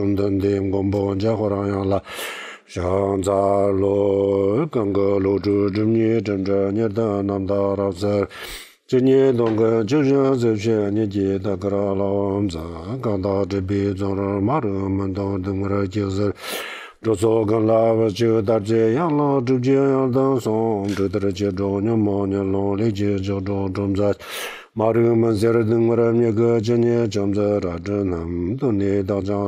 sumdende ngombo nja khorang yang la shang za lo kang ge lu zhu zhu ni zhen zhe ni da nam da ra zhe zhe ni dong ge zhe zhe zhe zhe ni ji da ge ra la wang za ga de ra ji zhe zhu zo gan 마르마 제르든 마르미 전에 점자 라드남 돈에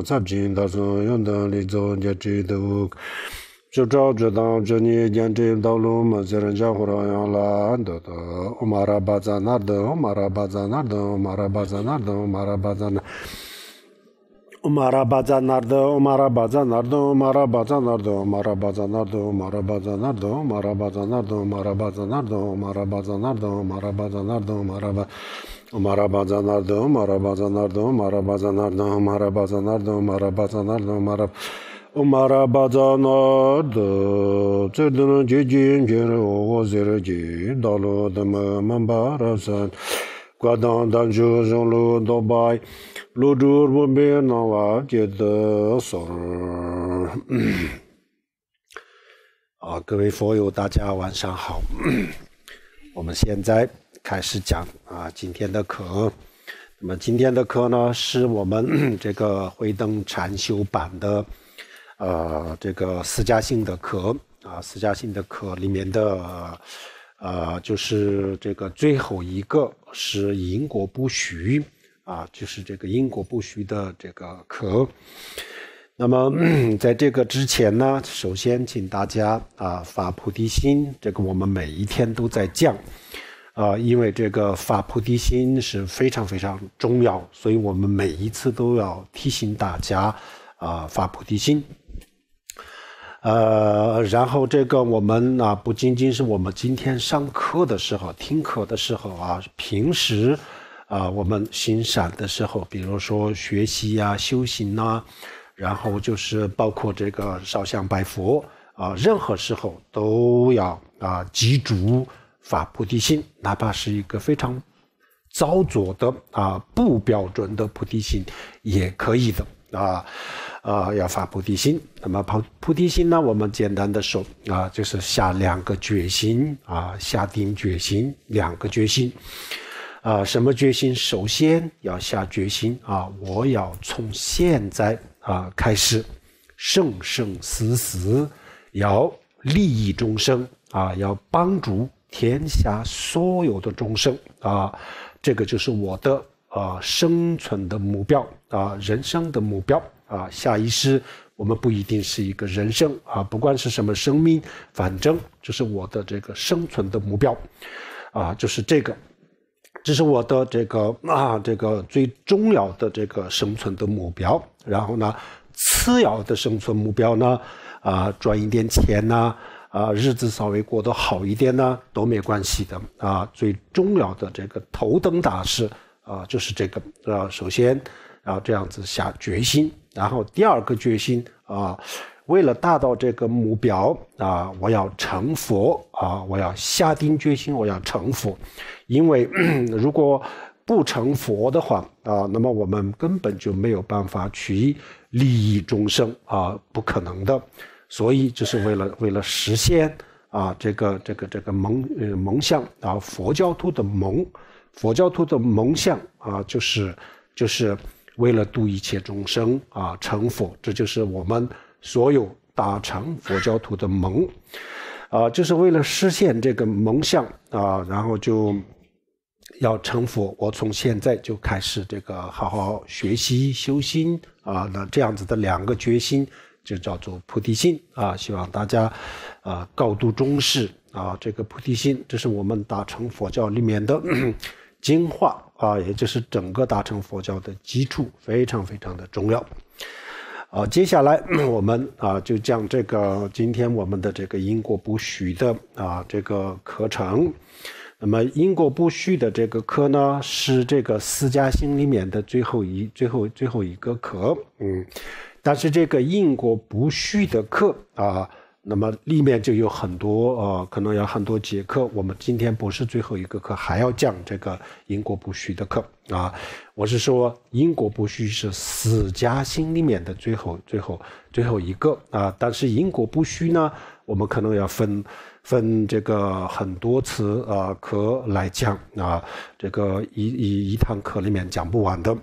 잡진 다소 연단리 존재지도 전에 견제 달로 마저런 안도도 오마라 바자나도 오마라 바자나도 Umara bacanlardı, umara bacanlardı, umara bacanlardı, umara bacanlardı, umara bacanlardı, umara bacanlardı, umara bacanlardı, umara bacanlardı, umara bacanlardı, umara bacanlardı, umara bacanlardı, umara bacanlardı, umara bacanlardı, umara bacanlardı, umara bacanlardı, umara Umara bacanardı, çırdını cicim geri oğuz erici, dalı dımı mambarasan, Gadandan cüzünlü dobay, 罗珠木贝那瓦杰得送。啊，各位佛友，大家晚上好。我们现在开始讲啊，今天的课。那么今天的课呢，是我们 这个慧灯禅修版的，呃，这个释迦心的课啊，释迦心的课里面的，呃，就是这个最后一个是因果不虚。啊，就是这个因果不虚的这个壳。那么，在这个之前呢，首先请大家啊发菩提心，这个我们每一天都在讲，啊，因为这个发菩提心是非常非常重要，所以我们每一次都要提醒大家啊发菩提心。呃，然后这个我们啊，不仅仅是我们今天上课的时候、听课的时候啊，平时。啊，我们行善的时候，比如说学习啊、修行呐，然后就是包括这个烧香拜佛啊，任何时候都要啊记足发菩提心，哪怕是一个非常糟作的啊不标准的菩提心也可以的啊。呃，要发菩提心，那么菩菩提心呢？我们简单的说啊，就是下两个决心啊，下定决心两个决心。啊，什么决心？首先要下决心啊！我要从现在啊开始，生生死死要利益众生啊，要帮助天下所有的众生啊！这个就是我的啊生存的目标啊，人生的目标啊。下意识，我们不一定是一个人生啊，不管是什么生命，反正就是我的这个生存的目标啊，就是这个。这是我的这个啊，这个最重要的这个生存的目标。然后呢，次要的生存目标呢，啊，赚一点钱呢，啊，日子稍微过得好一点呢，都没关系的。啊，最重要的这个头等大事啊，就是这个啊，首先，然后这样子下决心，然后第二个决心啊。为了达到这个目标啊，我要成佛啊，我要下定决心，我要成佛。因为 如果不成佛的话啊，那么我们根本就没有办法取利益众生啊，不可能的。所以，就是为了为了实现啊，这个这个这个梦呃梦想啊，佛教徒的梦，佛教徒的梦想啊，就是就是为了度一切众生啊，成佛。这就是我们。所有大乘佛教徒的盟，啊，就是为了实现这个盟相啊，然后就要成佛。我从现在就开始这个好好学习修心啊，那这样子的两个决心就叫做菩提心啊。希望大家啊高度重视啊这个菩提心，这是我们大乘佛教里面的 精华啊，也就是整个大乘佛教的基础，非常非常的重要。好，接下来我们啊就讲这个今天我们的这个因果不虚的啊这个课程。那么因果不虚的这个课呢，是这个四家心里面的最后一最后最后一个课。嗯，但是这个因果不虚的课啊。那么里面就有很多呃，可能有很多节课。我们今天不是最后一个课，还要讲这个因果不虚的课啊。我是说，因果不虚是死家心里面的最后、最后、最后一个啊。但是因果不虚呢，我们可能要分分这个很多次啊课来讲啊，这个一一一堂课里面讲不完的。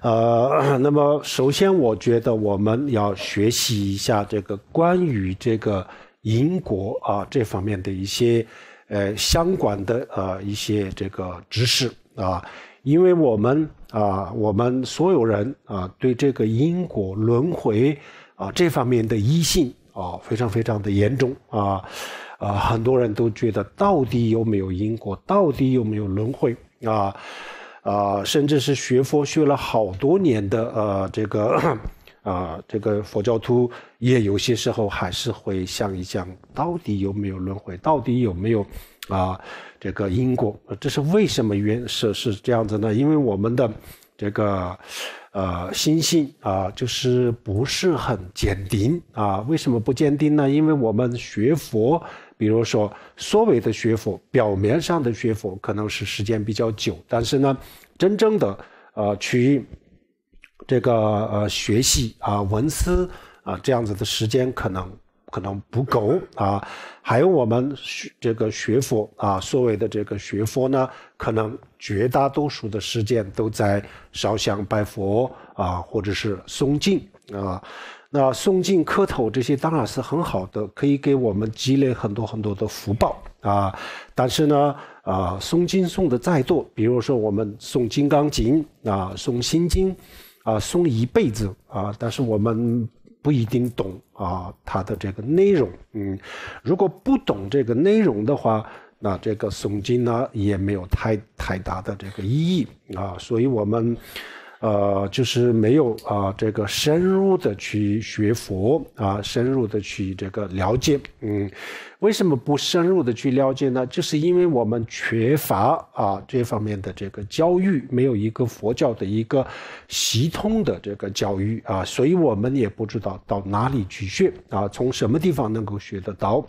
呃，那么首先，我觉得我们要学习一下这个关于这个因果啊这方面的一些呃相关的呃一些这个知识啊，因为我们啊，我们所有人啊，对这个因果轮回啊这方面的依信啊，非常非常的严重啊啊，很多人都觉得到底有没有因果，到底有没有轮回啊。啊，甚至是学佛学了好多年的呃，这个啊，这个佛教徒也有些时候还是会想一想，到底有没有轮回，到底有没有啊，这个因果，这是为什么原是是这样子呢？因为我们的这个呃心性啊，就是不是很坚定啊？为什么不坚定呢？因为我们学佛。比如说，所谓的学佛，表面上的学佛可能是时间比较久，但是呢，真正的呃去这个呃学习啊、文思啊这样子的时间可能可能不够啊。还有我们这个学佛啊，所谓的这个学佛呢，可能绝大多数的时间都在烧香拜佛啊，或者是诵经啊。那诵经磕头这些当然是很好的，可以给我们积累很多很多的福报啊。但是呢，啊，诵经诵的再多，比如说我们诵金刚经啊，诵心经啊，诵一辈子啊，但是我们不一定懂啊它的这个内容。嗯，如果不懂这个内容的话，那这个诵经呢也没有太太大的这个意义啊。所以我们。呃，就是没有啊，这个深入的去学佛啊，深入的去这个了解，嗯，为什么不深入的去了解呢？就是因为我们缺乏啊这方面的这个教育，没有一个佛教的一个系统的这个教育啊，所以我们也不知道到哪里去学啊，从什么地方能够学得到，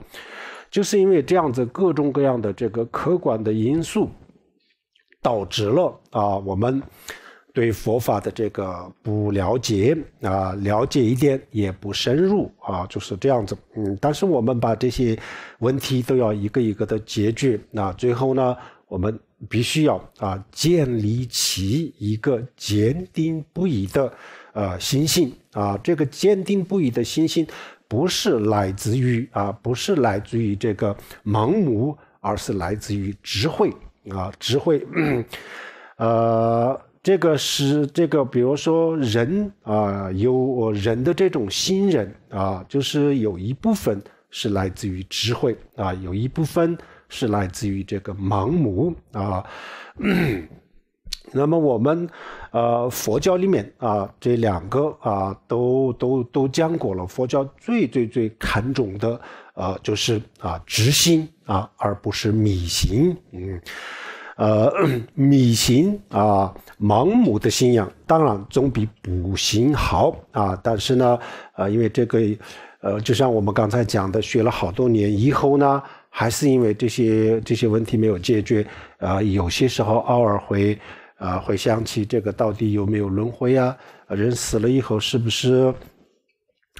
就是因为这样子各种各样的这个客观的因素，导致了啊我们。对佛法的这个不了解啊，了解一点也不深入啊，就是这样子。嗯，但是我们把这些问题都要一个一个的解决。那最后呢，我们必须要啊，建立起一个坚定不移的呃心性啊。这个坚定不移的心性，不是来自于啊，不是来自于这个盲目，而是来自于智慧啊，智慧，呃。这个是这个，比如说人啊，有人的这种心人啊，就是有一部分是来自于智慧啊，有一部分是来自于这个盲目啊。那么我们呃，佛教里面啊，这两个啊都都都讲过了。佛教最最最看重的呃，就是啊直心啊，而不是米行嗯。呃，迷 信啊，盲目的信仰，当然总比不信好啊。但是呢，呃，因为这个，呃，就像我们刚才讲的，学了好多年以后呢，还是因为这些这些问题没有解决啊，有些时候偶尔会，啊，会想起这个到底有没有轮回啊？人死了以后是不是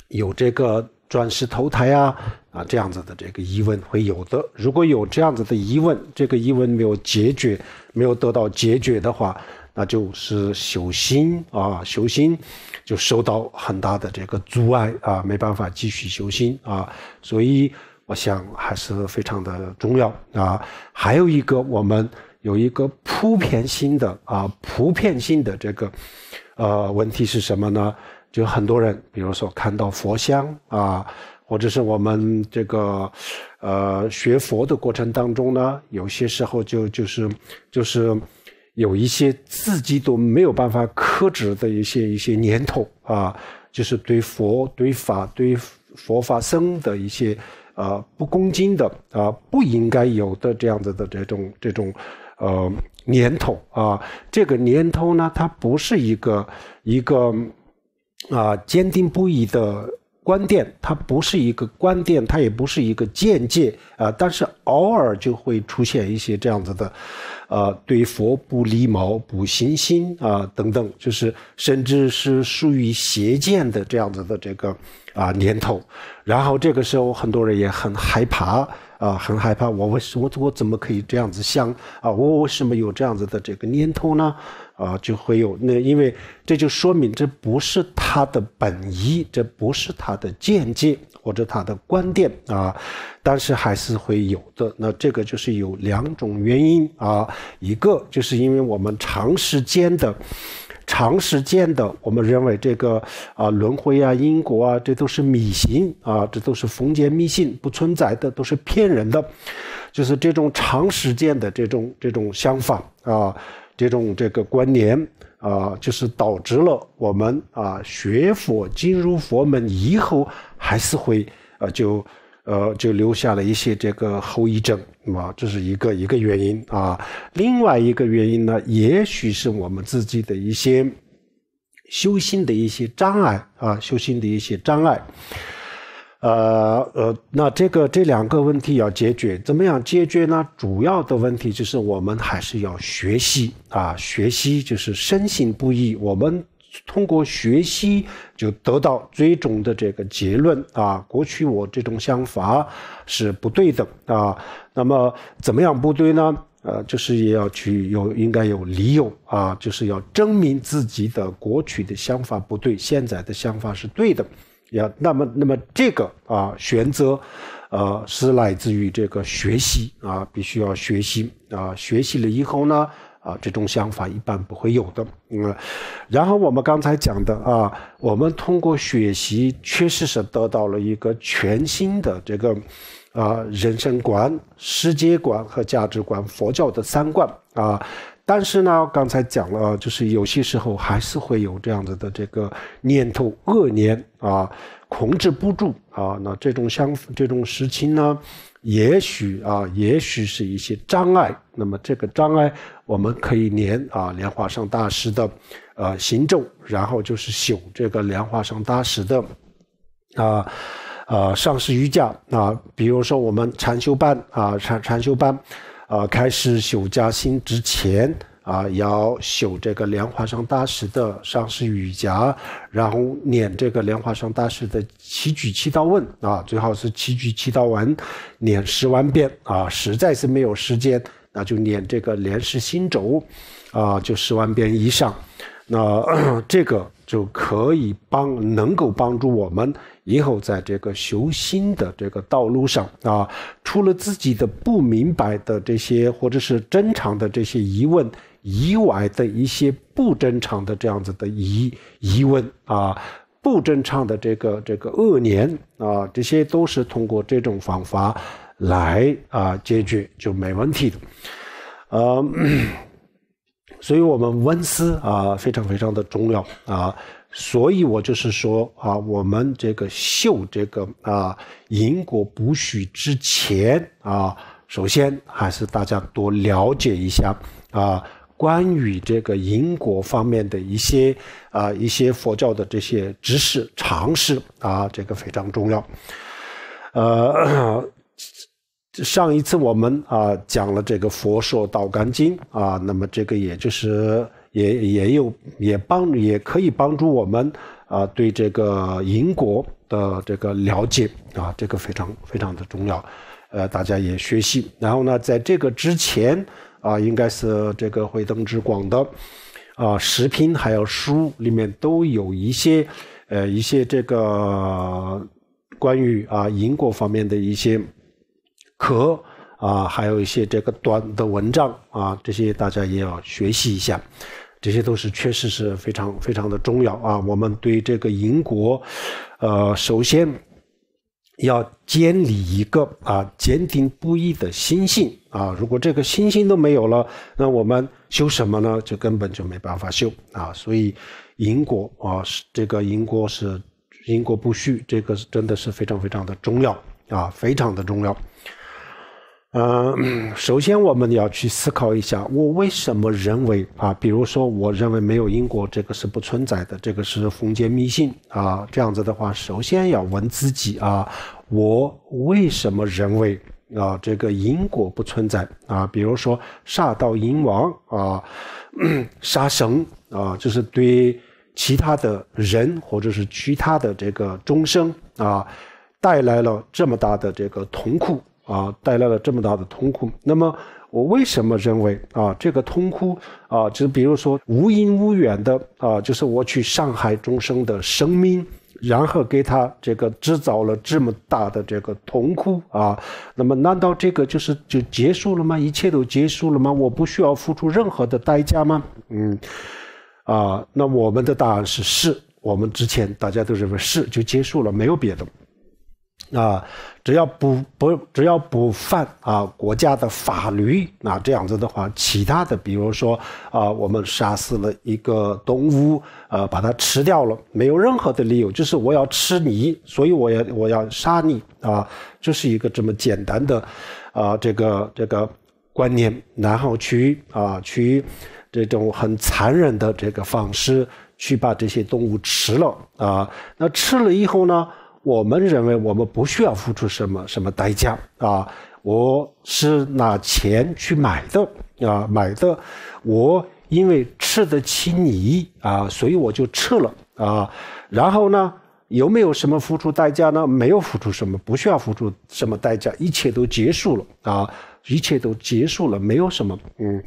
有这个转世投胎啊？啊，这样子的这个疑问会有的。如果有这样子的疑问，这个疑问没有解决、没有得到解决的话，那就是修心啊，修心就受到很大的这个阻碍啊，没办法继续修心啊。所以，我想还是非常的重要啊。还有一个，我们有一个普遍性的啊，普遍性的这个呃问题是什么呢？就很多人，比如说看到佛像啊。或者是我们这个，呃，学佛的过程当中呢，有些时候就就是就是有一些自己都没有办法克制的一些一些念头啊，就是对佛、对法、对佛法僧的一些呃不恭敬的啊，不应该有的这样子的这种这种呃念头啊，这个念头呢，它不是一个一个啊坚定不移的。观点，它不是一个观点，它也不是一个见解啊，但是偶尔就会出现一些这样子的。呃，对佛不礼貌、不信心啊，等等，就是甚至是属于邪见的这样子的这个啊念头。然后这个时候，很多人也很害怕啊，很害怕，我为什我我怎么可以这样子想啊？我为什么有这样子的这个念头呢？啊，就会有那，因为这就说明这不是他的本意，这不是他的见解或者他的观点啊。但是还是会有的。那这个就是有两种原因啊，一个就是因为我们长时间的、长时间的，我们认为这个啊轮回啊、因果啊，这都是迷信啊，这都是封建迷信，不存在的，都是骗人的。就是这种长时间的这种这种想法啊，这种这个观念啊，就是导致了我们啊学佛进入佛门以后，还是会啊就。呃，就留下了一些这个后遗症，啊，这是一个一个原因啊。另外一个原因呢，也许是我们自己的一些修心的一些障碍啊，修心的一些障碍。呃呃，那这个这两个问题要解决，怎么样解决呢？主要的问题就是我们还是要学习啊，学习就是深信不疑，我们。通过学习就得到最终的这个结论啊，过去我这种想法是不对的啊。那么怎么样不对呢？呃，就是也要去有应该有理由啊，就是要证明自己的过去的想法不对，现在的想法是对的。要那么那么这个啊选择，呃，是来自于这个学习啊，必须要学习啊，学习了以后呢。啊，这种想法一般不会有的。嗯，然后我们刚才讲的啊，我们通过学习确实是得到了一个全新的这个啊人生观、世界观和价值观——佛教的三观啊。但是呢，刚才讲了，就是有些时候还是会有这样子的这个念头、恶念啊，控制不住啊。那这种相这种事情呢，也许啊，也许是一些障碍。那么这个障碍。我们可以念啊莲花上大师的，呃行咒，然后就是修这个莲花上大师的，啊啊上师瑜伽啊，比如说我们禅修班啊禅禅修班，啊开始修加心之前啊要修这个莲花上大师的上师瑜伽，然后念这个莲花上大师的七举七道问啊，最好是七举七道问念十万遍啊，实在是没有时间。那就念这个莲师心轴，啊，就十万遍以上，那 这个就可以帮，能够帮助我们以后在这个修心的这个道路上啊，除了自己的不明白的这些，或者是正常的这些疑问以外的一些不正常的这样子的疑疑问啊，不正常的这个这个恶念啊，这些都是通过这种方法。来啊，解决就没问题的，呃，所以我们温思啊非常非常的重要啊，所以我就是说啊，我们这个修这个啊因果补虚之前啊，首先还是大家多了解一下啊，关于这个因果方面的一些啊一些佛教的这些知识常识啊，这个非常重要，呃。上一次我们啊讲了这个《佛说道干经》啊，那么这个也就是也也有也帮也可以帮助我们啊对这个因果的这个了解啊，这个非常非常的重要，呃，大家也学习。然后呢，在这个之前啊，应该是这个会灯之广的啊，视频还有书里面都有一些呃一些这个关于啊因果方面的一些。壳啊，还有一些这个短的文章啊，这些大家也要学习一下。这些都是确实是非常非常的重要啊。我们对这个因果，呃，首先要建立一个啊坚定不移的信心啊。如果这个信心都没有了，那我们修什么呢？就根本就没办法修啊。所以因果啊，这个因果是因果不虚，这个是真的是非常非常的重要啊，非常的重要。呃，首先我们要去思考一下，我为什么认为啊？比如说，我认为没有因果，这个是不存在的，这个是封建迷信啊。这样子的话，首先要问自己啊，我为什么认为啊，这个因果不存在啊？比如说，杀道淫王啊，杀生啊，就是对其他的人或者是其他的这个众生啊，带来了这么大的这个痛苦。啊，带来了这么大的痛苦。那么我为什么认为啊，这个痛苦啊，就是比如说无因无缘的啊，就是我去伤害众生的生命，然后给他这个制造了这么大的这个痛苦啊。那么难道这个就是就结束了吗？一切都结束了吗？我不需要付出任何的代价吗？嗯，啊，那我们的答案是是。我们之前大家都认为是就结束了，没有别的。啊，只要不不只要不犯啊国家的法律，那这样子的话，其他的比如说啊，我们杀死了一个动物，呃，把它吃掉了，没有任何的理由，就是我要吃你，所以我要我要杀你啊，这是一个这么简单的，啊这个这个观念，然后去啊去这种很残忍的这个方式去把这些动物吃了啊，那吃了以后呢？我们认为我们不需要付出什么什么代价啊！我是拿钱去买的啊，买的。我因为吃得起你啊，所以我就撤了啊。然后呢，有没有什么付出代价呢？没有付出什么，不需要付出什么代价，一切都结束了啊！一切都结束了，没有什么。嗯，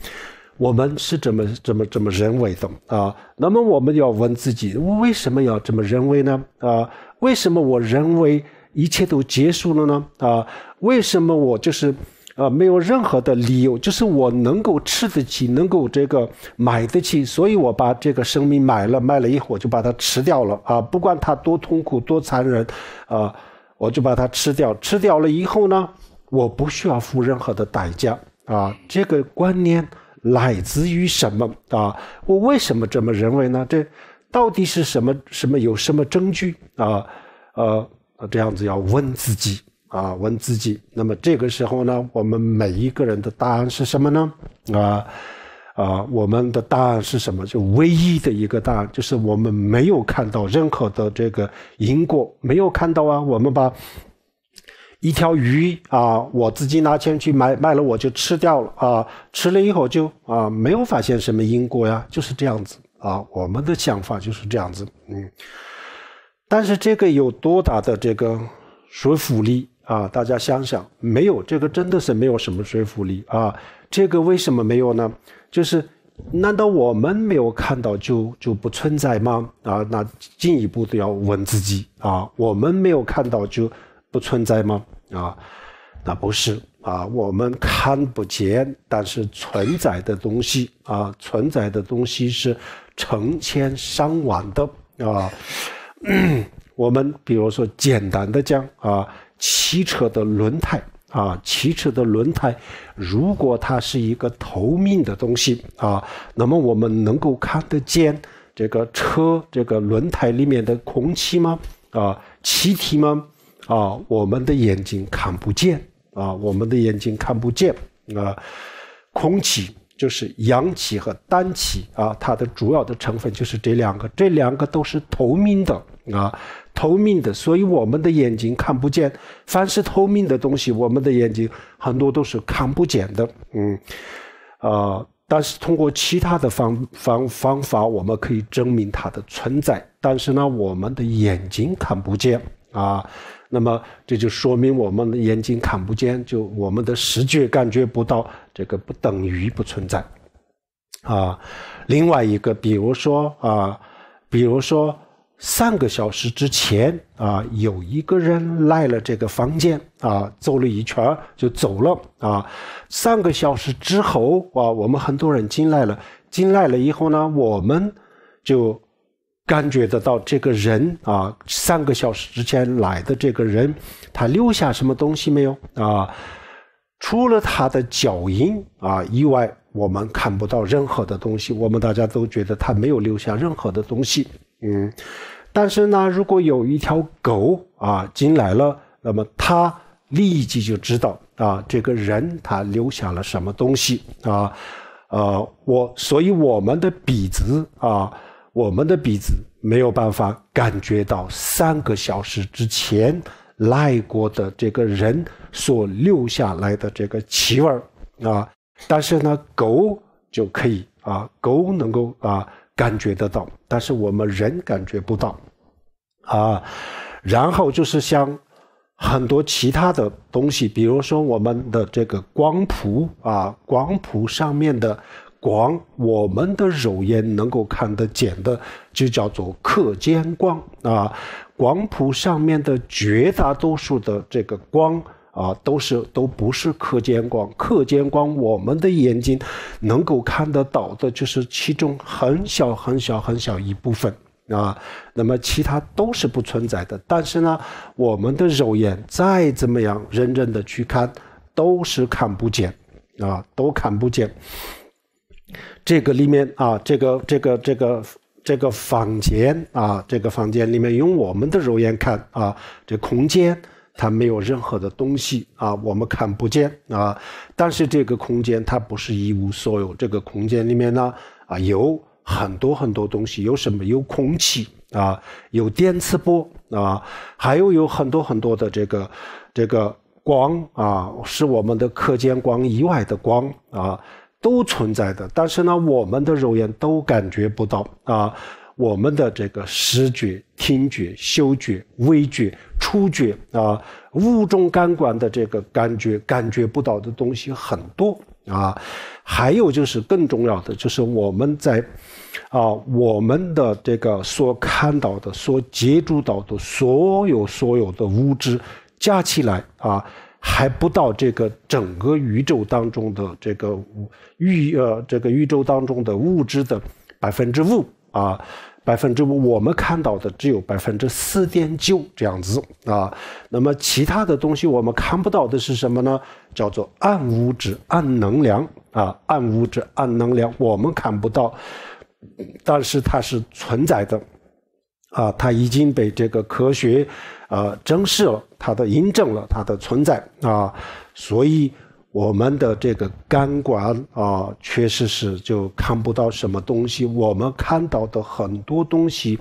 我们是怎么怎么怎么认为的啊？那么我们要问自己，为什么要这么认为呢？啊？为什么我认为一切都结束了呢？啊，为什么我就是，呃，没有任何的理由，就是我能够吃得起，能够这个买得起，所以我把这个生命买了、卖了以后，我就把它吃掉了啊！不管它多痛苦、多残忍，啊，我就把它吃掉。吃掉了以后呢，我不需要付任何的代价啊！这个观念来自于什么啊？我为什么这么认为呢？这。到底是什么什么有什么证据啊？呃，这样子要问自己啊，问自己。那么这个时候呢，我们每一个人的答案是什么呢？啊啊，我们的答案是什么？就唯一的一个答案就是我们没有看到任何的这个因果，没有看到啊。我们把一条鱼啊，我自己拿钱去买，买了我就吃掉了啊，吃了以后就啊，没有发现什么因果呀，就是这样子。啊，我们的想法就是这样子，嗯，但是这个有多大的这个说服力啊？大家想想，没有这个真的是没有什么说服力啊。这个为什么没有呢？就是难道我们没有看到就就不存在吗？啊，那进一步都要问自己啊，我们没有看到就不存在吗？啊，那不是啊，我们看不见，但是存在的东西啊，存在的东西是。成千上万的啊，我们比如说简单的讲啊，汽车的轮胎啊，汽车的轮胎，如果它是一个透明的东西啊，那么我们能够看得见这个车这个轮胎里面的空气吗？啊，气体吗？啊，我们的眼睛看不见啊，我们的眼睛看不见啊，空气。就是阳气和丹气啊，它的主要的成分就是这两个，这两个都是透明的啊，透明的，所以我们的眼睛看不见。凡是透明的东西，我们的眼睛很多都是看不见的。嗯，啊，但是通过其他的方方方法，我们可以证明它的存在。但是呢，我们的眼睛看不见啊。那么这就说明我们的眼睛看不见，就我们的视觉感觉不到这个不等于不存在，啊，另外一个，比如说啊，比如说三个小时之前啊，有一个人来了这个房间啊，走了一圈就走了啊，三个小时之后啊，我们很多人进来了，进来了以后呢，我们就。感觉得到这个人啊，三个小时之前来的这个人，他留下什么东西没有啊？除了他的脚印啊以外，我们看不到任何的东西。我们大家都觉得他没有留下任何的东西。嗯，但是呢，如果有一条狗啊进来了，那么他立即就知道啊，这个人他留下了什么东西啊？呃，我所以我们的鼻子啊。我们的鼻子没有办法感觉到三个小时之前来过的这个人所留下来的这个气味啊，但是呢，狗就可以啊，狗能够啊感觉得到，但是我们人感觉不到啊。然后就是像很多其他的东西，比如说我们的这个光谱啊，光谱上面的。光，我们的肉眼能够看得见的，就叫做可见光啊。光谱上面的绝大多数的这个光啊，都是都不是可见光。可见光，我们的眼睛能够看得到的，就是其中很小很小很小一部分啊。那么其他都是不存在的。但是呢，我们的肉眼再怎么样认真的去看，都是看不见啊，都看不见。这个里面啊，这个这个这个这个房间啊，这个房间里面用我们的肉眼看啊，这空间它没有任何的东西啊，我们看不见啊。但是这个空间它不是一无所有，这个空间里面呢啊，有很多很多东西，有什么？有空气啊，有电磁波啊，还有有很多很多的这个这个光啊，是我们的课间光以外的光啊。都存在的，但是呢，我们的肉眼都感觉不到啊。我们的这个视觉、听觉、嗅觉、味觉、触觉啊，五种感官的这个感觉感觉不到的东西很多啊。还有就是更重要的，就是我们在啊，我们的这个所看到的、所接触到的，所有所有的物质加起来啊。还不到这个整个宇宙当中的这个宇呃这个宇宙当中的物质的百分之五啊，百分之五我们看到的只有百分之四点九这样子啊。那么其他的东西我们看不到的是什么呢？叫做暗物质、暗能量啊，暗物质、暗能量我们看不到，但是它是存在的。啊，它已经被这个科学，啊证实了，它的印证了它的存在啊，所以我们的这个感官啊，确实是就看不到什么东西。我们看到的很多东西，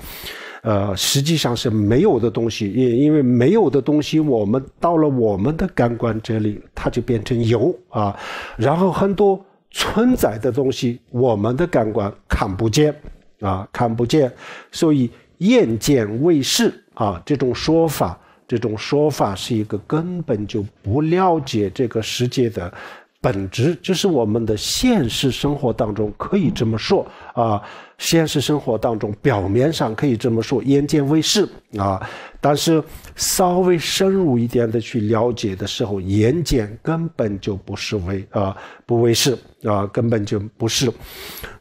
呃，实际上是没有的东西，因因为没有的东西，我们到了我们的感官这里，它就变成有啊。然后很多存在的东西，我们的感官看不见啊，看不见，所以。眼见为实啊，这种说法，这种说法是一个根本就不了解这个世界的本质。就是我们的现实生活当中可以这么说啊，现实生活当中表面上可以这么说，眼见为实啊，但是稍微深入一点的去了解的时候，眼见根本就不是为啊，不为是啊，根本就不是。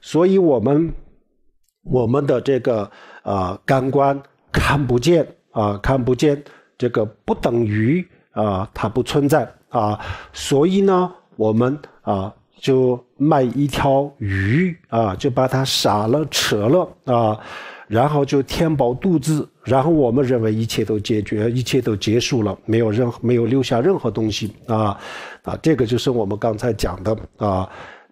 所以，我们我们的这个。啊，感官看不见啊，看不见这个不等于啊，它不存在啊，所以呢，我们啊就卖一条鱼啊，就把它杀了吃了啊，然后就填饱肚子，然后我们认为一切都解决，一切都结束了，没有任何没有留下任何东西啊啊，这个就是我们刚才讲的啊。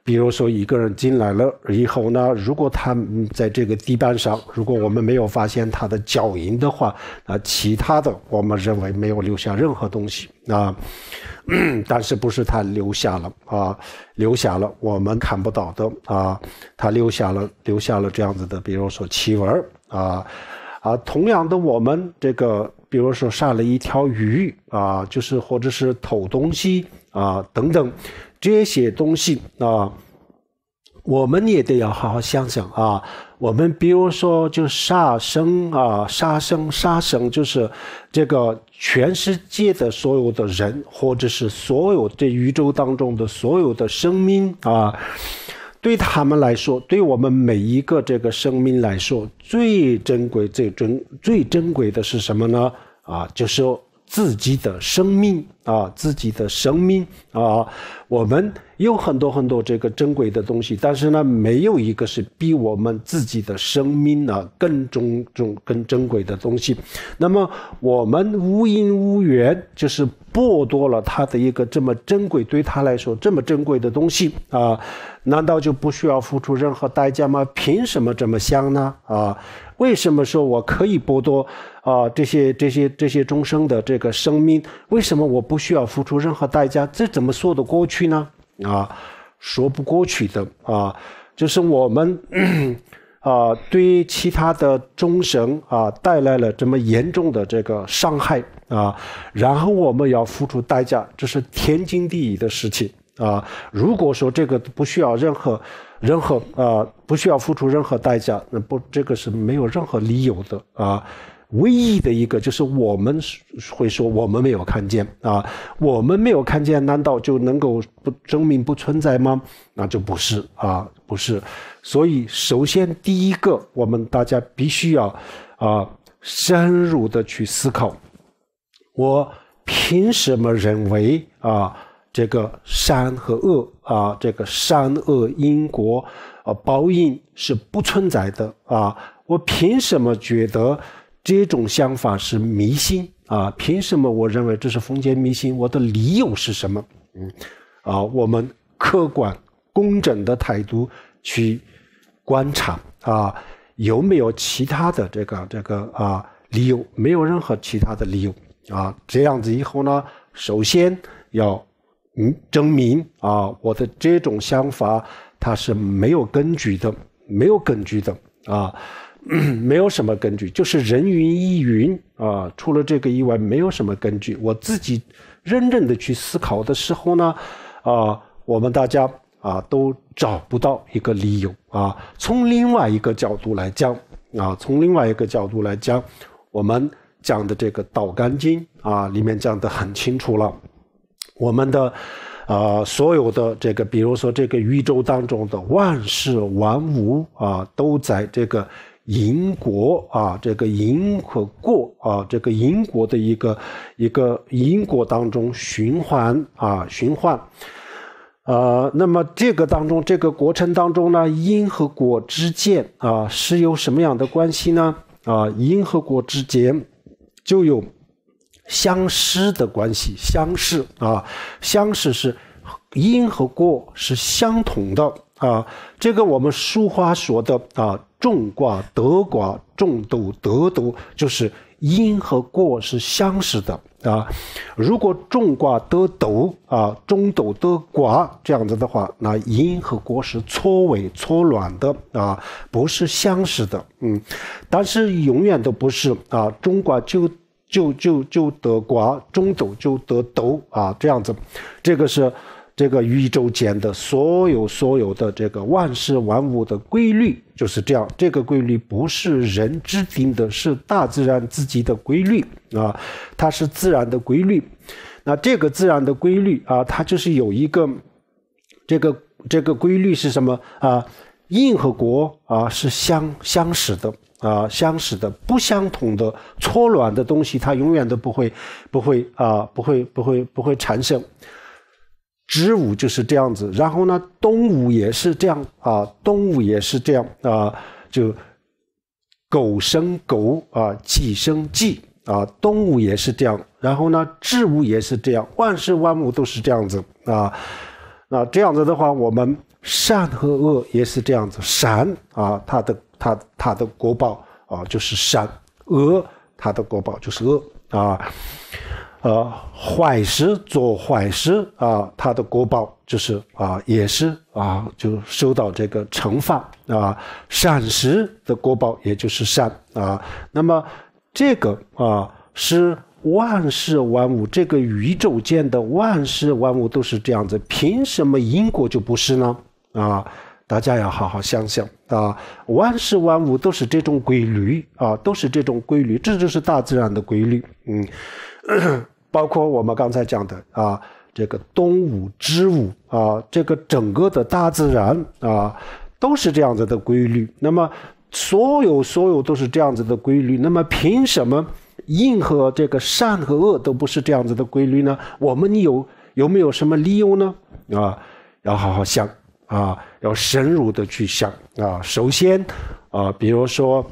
比如说一个人进来了以后呢，如果他在这个地板上，如果我们没有发现他的脚印的话，那其他的我们认为没有留下任何东西啊，但是不是他留下了啊？留下了我们看不到的啊，他留下了留下了这样子的，比如说气纹啊啊，同样的我们这个，比如说杀了一条鱼啊，就是或者是偷东西啊等等。这些东西啊，我们也得要好好想想啊。我们比如说，就杀生啊，杀生，杀生，就是这个全世界的所有的人，或者是所有这宇宙当中的所有的生命啊，对他们来说，对我们每一个这个生命来说，最珍贵、最珍、最珍贵的是什么呢？啊，就是。自己的生命啊，自己的生命啊，我们有很多很多这个珍贵的东西，但是呢，没有一个是比我们自己的生命呢更重重、更珍贵的东西。那么，我们无因无缘，就是剥夺了他的一个这么珍贵，对他来说这么珍贵的东西啊，难道就不需要付出任何代价吗？凭什么这么想呢？啊？为什么说我可以剥夺啊这些这些这些众生的这个生命？为什么我不需要付出任何代价？这怎么说得过去呢？啊，说不过去的啊，就是我们 啊对其他的众生啊带来了这么严重的这个伤害啊，然后我们要付出代价，这是天经地义的事情啊。如果说这个不需要任何。任何啊，不需要付出任何代价，那不，这个是没有任何理由的啊。唯一的一个就是我们会说我们没有看见啊，我们没有看见，难道就能够不证明不存在吗？那就不是啊，不是。所以，首先第一个，我们大家必须要啊，深入的去思考，我凭什么认为啊，这个善和恶？啊，这个善恶因果，啊报应是不存在的啊。我凭什么觉得这种想法是迷信啊？凭什么我认为这是封建迷信？我的理由是什么？嗯，啊，我们客观公正的态度去观察啊，有没有其他的这个这个啊理由？没有任何其他的理由啊。这样子以后呢，首先要。嗯证明啊，我的这种想法它是没有根据的，没有根据的啊，没有什么根据，就是人云亦云啊。除了这个以外，没有什么根据。我自己认真的去思考的时候呢，啊，我们大家啊都找不到一个理由啊。从另外一个角度来讲啊，从另外一个角度来讲，我们讲的这个《道干经》啊，里面讲的很清楚了。我们的，呃，所有的这个，比如说这个宇宙当中的万事万物啊，都在这个因果啊，这个因和果啊，这个因果的一个一个因果当中循环啊，循环。呃，那么这个当中，这个过程当中呢，因和果之间啊，是有什么样的关系呢？啊，因和果之间就有。相失的关系，相识啊，相识是因和果是相同的啊。这个我们书话说的啊，种卦得卦，种斗得斗，就是因和果是相识的啊。如果种卦得斗啊，种斗得卦这样子的话，那因和果是错位错乱的啊，不是相识的。嗯，但是永远都不是啊，种卦就。就就就得瓜，中走就得斗啊，这样子，这个是这个宇宙间的所有所有的这个万事万物的规律就是这样，这个规律不是人制定的，是大自然自己的规律啊，它是自然的规律。那这个自然的规律啊，它就是有一个这个这个规律是什么啊？应和果啊是相相识的。啊，相似的、不相同的、错乱的东西，它永远都不会、不会啊、不会、不会、不会产生。植物就是这样子，然后呢，动物也是这样啊，动物也是这样啊，就狗生狗啊，鸡生鸡啊，动物也是这样，然后呢，植物也是这样，万事万物都是这样子啊。那这样子的话，我们善和恶也是这样子，善啊，它的。他他的国宝啊，就是善恶，他的国宝就是恶啊，呃，坏事做坏事啊，他的国宝就是啊，也是啊，就受到这个惩罚啊，善事的国宝也就是善啊，那么这个啊，是万事万物，这个宇宙间的万事万物都是这样子，凭什么因果就不是呢？啊？大家要好好想想啊！万事万物都是这种规律啊，都是这种规律，这就是大自然的规律。嗯，包括我们刚才讲的啊，这个冬物、植物啊，这个整个的大自然啊，都是这样子的规律。那么，所有所有都是这样子的规律。那么，凭什么硬和这个善和恶都不是这样子的规律呢？我们有有没有什么理由呢？啊，要好好想。啊，要深入的去想啊。首先，啊，比如说，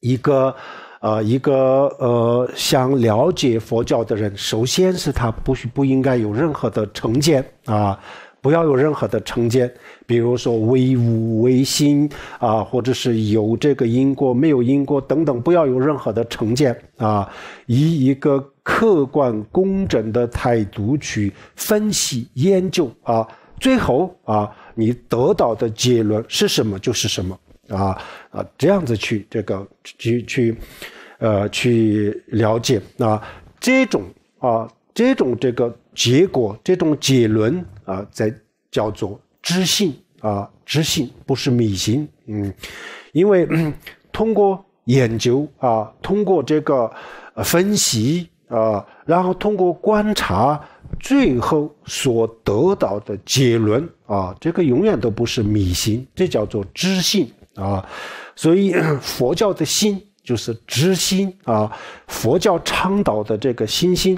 一个呃，一个呃，想了解佛教的人，首先是他不不应该有任何的成见啊，不要有任何的成见。比如说唯物唯心啊，或者是有这个因果没有因果等等，不要有任何的成见啊，以一个客观公正的态度去分析研究啊。最后啊。你得到的结论是什么就是什么啊啊，这样子去这个去去，呃，去了解啊，这种啊这种这个结果，这种结论啊，在叫做知性啊，知性不是迷信，嗯，因为通过研究啊，通过这个分析啊，然后通过观察。最后所得到的结论啊，这个永远都不是米信，这叫做知性啊。所以 佛教的心就是知心啊，佛教倡导的这个心心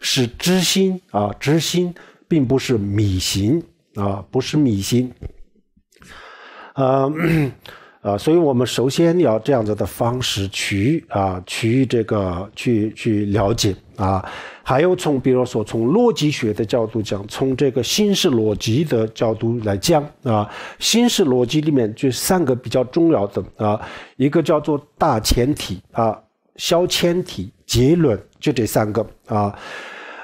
是知心啊，知心并不是米信啊，不是米信。呃。啊，所以我们首先要这样子的方式、去啊、去这个去去了解啊，还有从比如说从逻辑学的角度讲，从这个形式逻辑的角度来讲啊，形式逻辑里面就三个比较重要的啊，一个叫做大前提啊、小前提、结论，就这三个啊，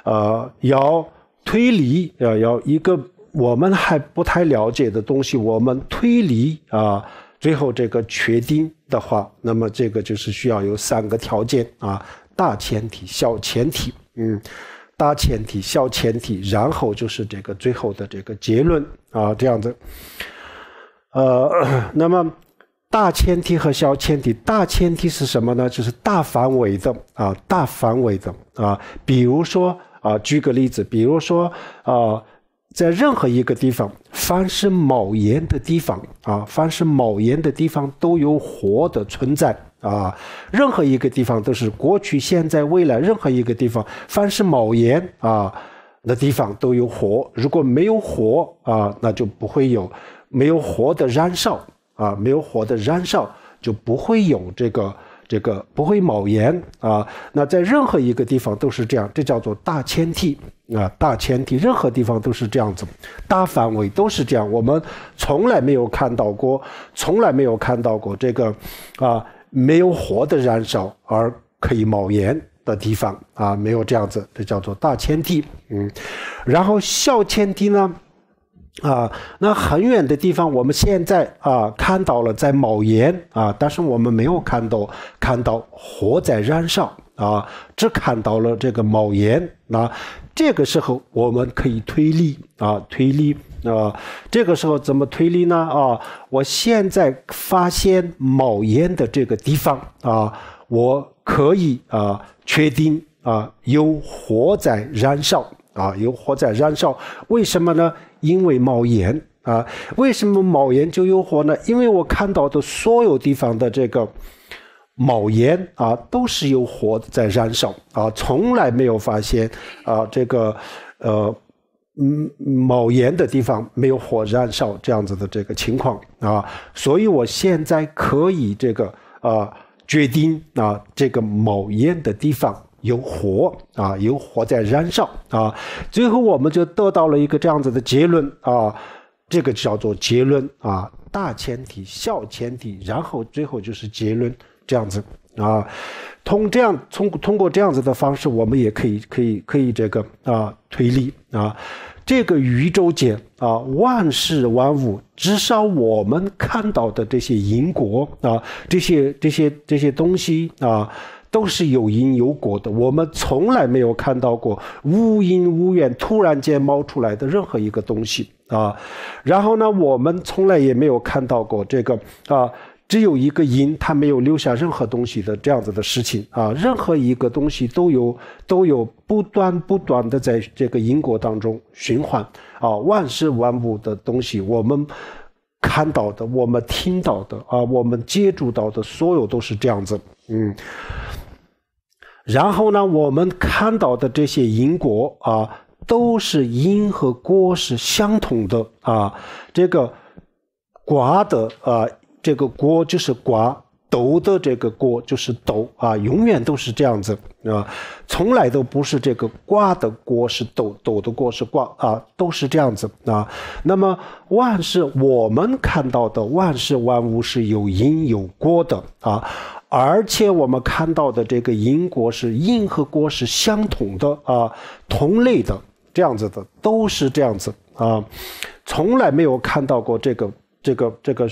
呃，要推理要要一个我们还不太了解的东西，我们推理啊。最后这个确定的话，那么这个就是需要有三个条件啊，大前提、小前提，嗯，大前提、小前提，然后就是这个最后的这个结论啊，这样子。呃，那么大前提和小前提，大前提是什么呢？就是大范围的啊，大范围的啊，比如说啊，举个例子，比如说啊。在任何一个地方，凡是冒烟的地方啊，凡是冒烟的地方都有火的存在啊。任何一个地方都是过去、现在、未来，任何一个地方，凡是冒烟啊的地方都有火。如果没有火啊，那就不会有没有火的燃烧啊，没有火的燃烧就不会有这个。这个不会冒烟啊，那在任何一个地方都是这样，这叫做大前梯啊，大前梯，任何地方都是这样子，大范围都是这样，我们从来没有看到过，从来没有看到过这个，啊，没有火的燃烧而可以冒烟的地方啊，没有这样子，这叫做大前梯，嗯，然后小前梯呢？啊，那很远的地方，我们现在啊看到了在冒烟啊，但是我们没有看到看到火在燃烧啊，只看到了这个冒烟。那这个时候我们可以推力啊，推力啊，这个时候怎么推力呢？啊，我现在发现冒烟的这个地方啊，我可以啊确定啊有火在燃烧。啊，有火在燃烧，为什么呢？因为冒烟啊。为什么冒烟就有火呢？因为我看到的所有地方的这个冒烟啊，都是有火在燃烧啊，从来没有发现啊这个呃嗯冒烟的地方没有火燃烧这样子的这个情况啊，所以我现在可以这个啊决定啊这个冒烟的地方。有火啊，有火在燃烧啊，最后我们就得到了一个这样子的结论啊，这个叫做结论啊，大前提、小前提，然后最后就是结论这样子啊，通这样通通过这样子的方式，我们也可以可以可以这个啊推理啊，这个宇宙间啊，万事万物，至少我们看到的这些因果啊，这些这些这些东西啊。都是有因有果的，我们从来没有看到过无因无缘突然间冒出来的任何一个东西啊。然后呢，我们从来也没有看到过这个啊，只有一个因，它没有留下任何东西的这样子的事情啊。任何一个东西都有都有不断不断的在这个因果当中循环啊。万事万物的东西，我们看到的，我们听到的啊，我们接触到的所有都是这样子，嗯。然后呢，我们看到的这些因果啊，都是因和果是相同的啊。这个瓜的啊，这个果就是瓜；斗的这个果就是斗啊，永远都是这样子啊，从来都不是这个瓜的果是斗，斗的果是瓜啊，都是这样子啊。那么万事我们看到的万事万物是有因有果的啊。而且我们看到的这个英国是英和国是相同的啊，同类的这样子的都是这样子啊，从来没有看到过这个这个这个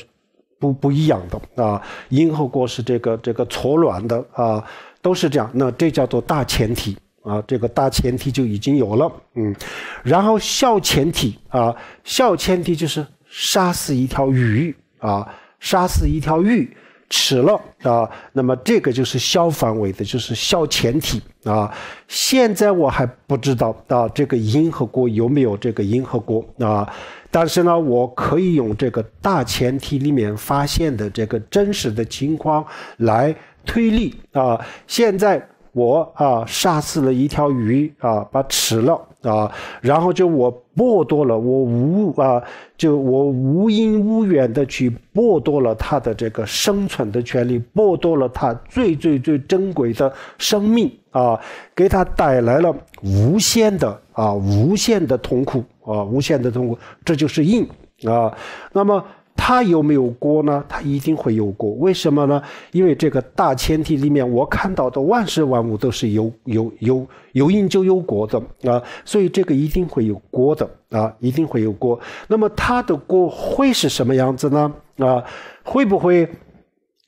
不不一样的啊，英和国是这个这个错乱的啊，都是这样。那这叫做大前提啊，这个大前提就已经有了嗯，然后小前提啊，小前提就是杀死一条鱼啊，杀死一条鱼。吃了啊，那么这个就是小范围的，就是小前提啊。现在我还不知道啊，这个银河国有没有这个银河国啊？但是呢，我可以用这个大前提里面发现的这个真实的情况来推理啊。现在我啊，杀死了一条鱼啊，把吃了。啊，然后就我剥夺了我无啊，就我无因无缘的去剥夺了他的这个生存的权利，剥夺了他最最最珍贵的生命啊，给他带来了无限的啊，无限的痛苦啊，无限的痛苦，这就是硬啊，那么。他有没有锅呢？他一定会有锅。为什么呢？因为这个大前提里面，我看到的万事万物都是有有有有因就有果的啊，所以这个一定会有锅的啊，一定会有锅。那么他的锅会是什么样子呢？啊，会不会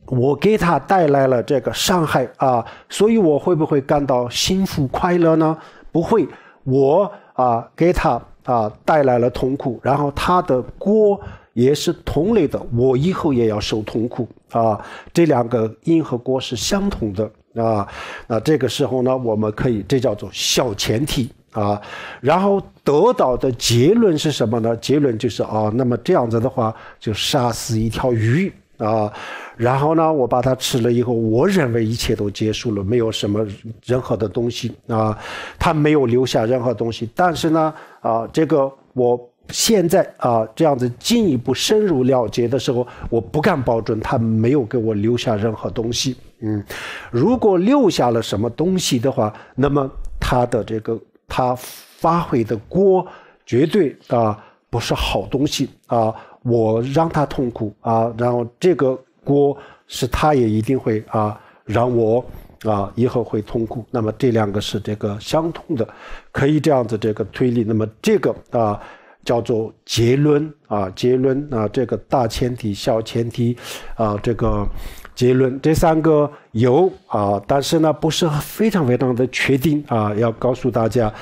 我给他带来了这个伤害啊？所以我会不会感到幸福快乐呢？不会，我啊给他啊带来了痛苦，然后他的锅也是同类的，我以后也要受痛苦啊！这两个因和果是相同的啊！那这个时候呢，我们可以这叫做小前提啊，然后得到的结论是什么呢？结论就是啊，那么这样子的话就杀死一条鱼啊，然后呢，我把它吃了以后，我认为一切都结束了，没有什么任何的东西啊，它没有留下任何东西。但是呢，啊，这个我。现在啊，这样子进一步深入了结的时候，我不敢保证他没有给我留下任何东西。嗯，如果留下了什么东西的话，那么他的这个他发挥的锅，绝对啊不是好东西啊。我让他痛苦啊，然后这个锅是他也一定会啊让我啊以后会痛苦。那么这两个是这个相通的，可以这样子这个推理。那么这个啊。叫做结论啊，结论啊，这个大前提、小前提，啊，这个结论，这三个有啊，但是呢，不是非常非常的确定啊。要告诉大家，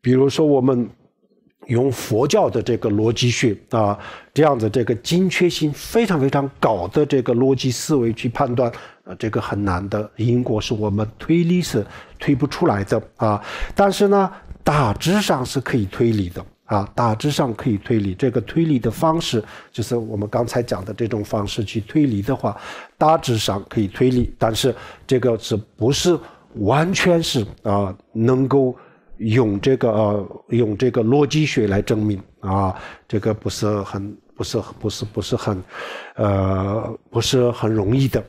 比如说我们用佛教的这个逻辑学啊，这样子这个精确性非常非常高的这个逻辑思维去判断啊，这个很难的因果是我们推理是推不出来的啊，但是呢，大致上是可以推理的。啊，大致上可以推理。这个推理的方式就是我们刚才讲的这种方式去推理的话，大致上可以推理。但是这个是不是完全是啊？能够用这个用这个逻辑学来证明啊？这个不是很不是不是不是很呃不是很容易的。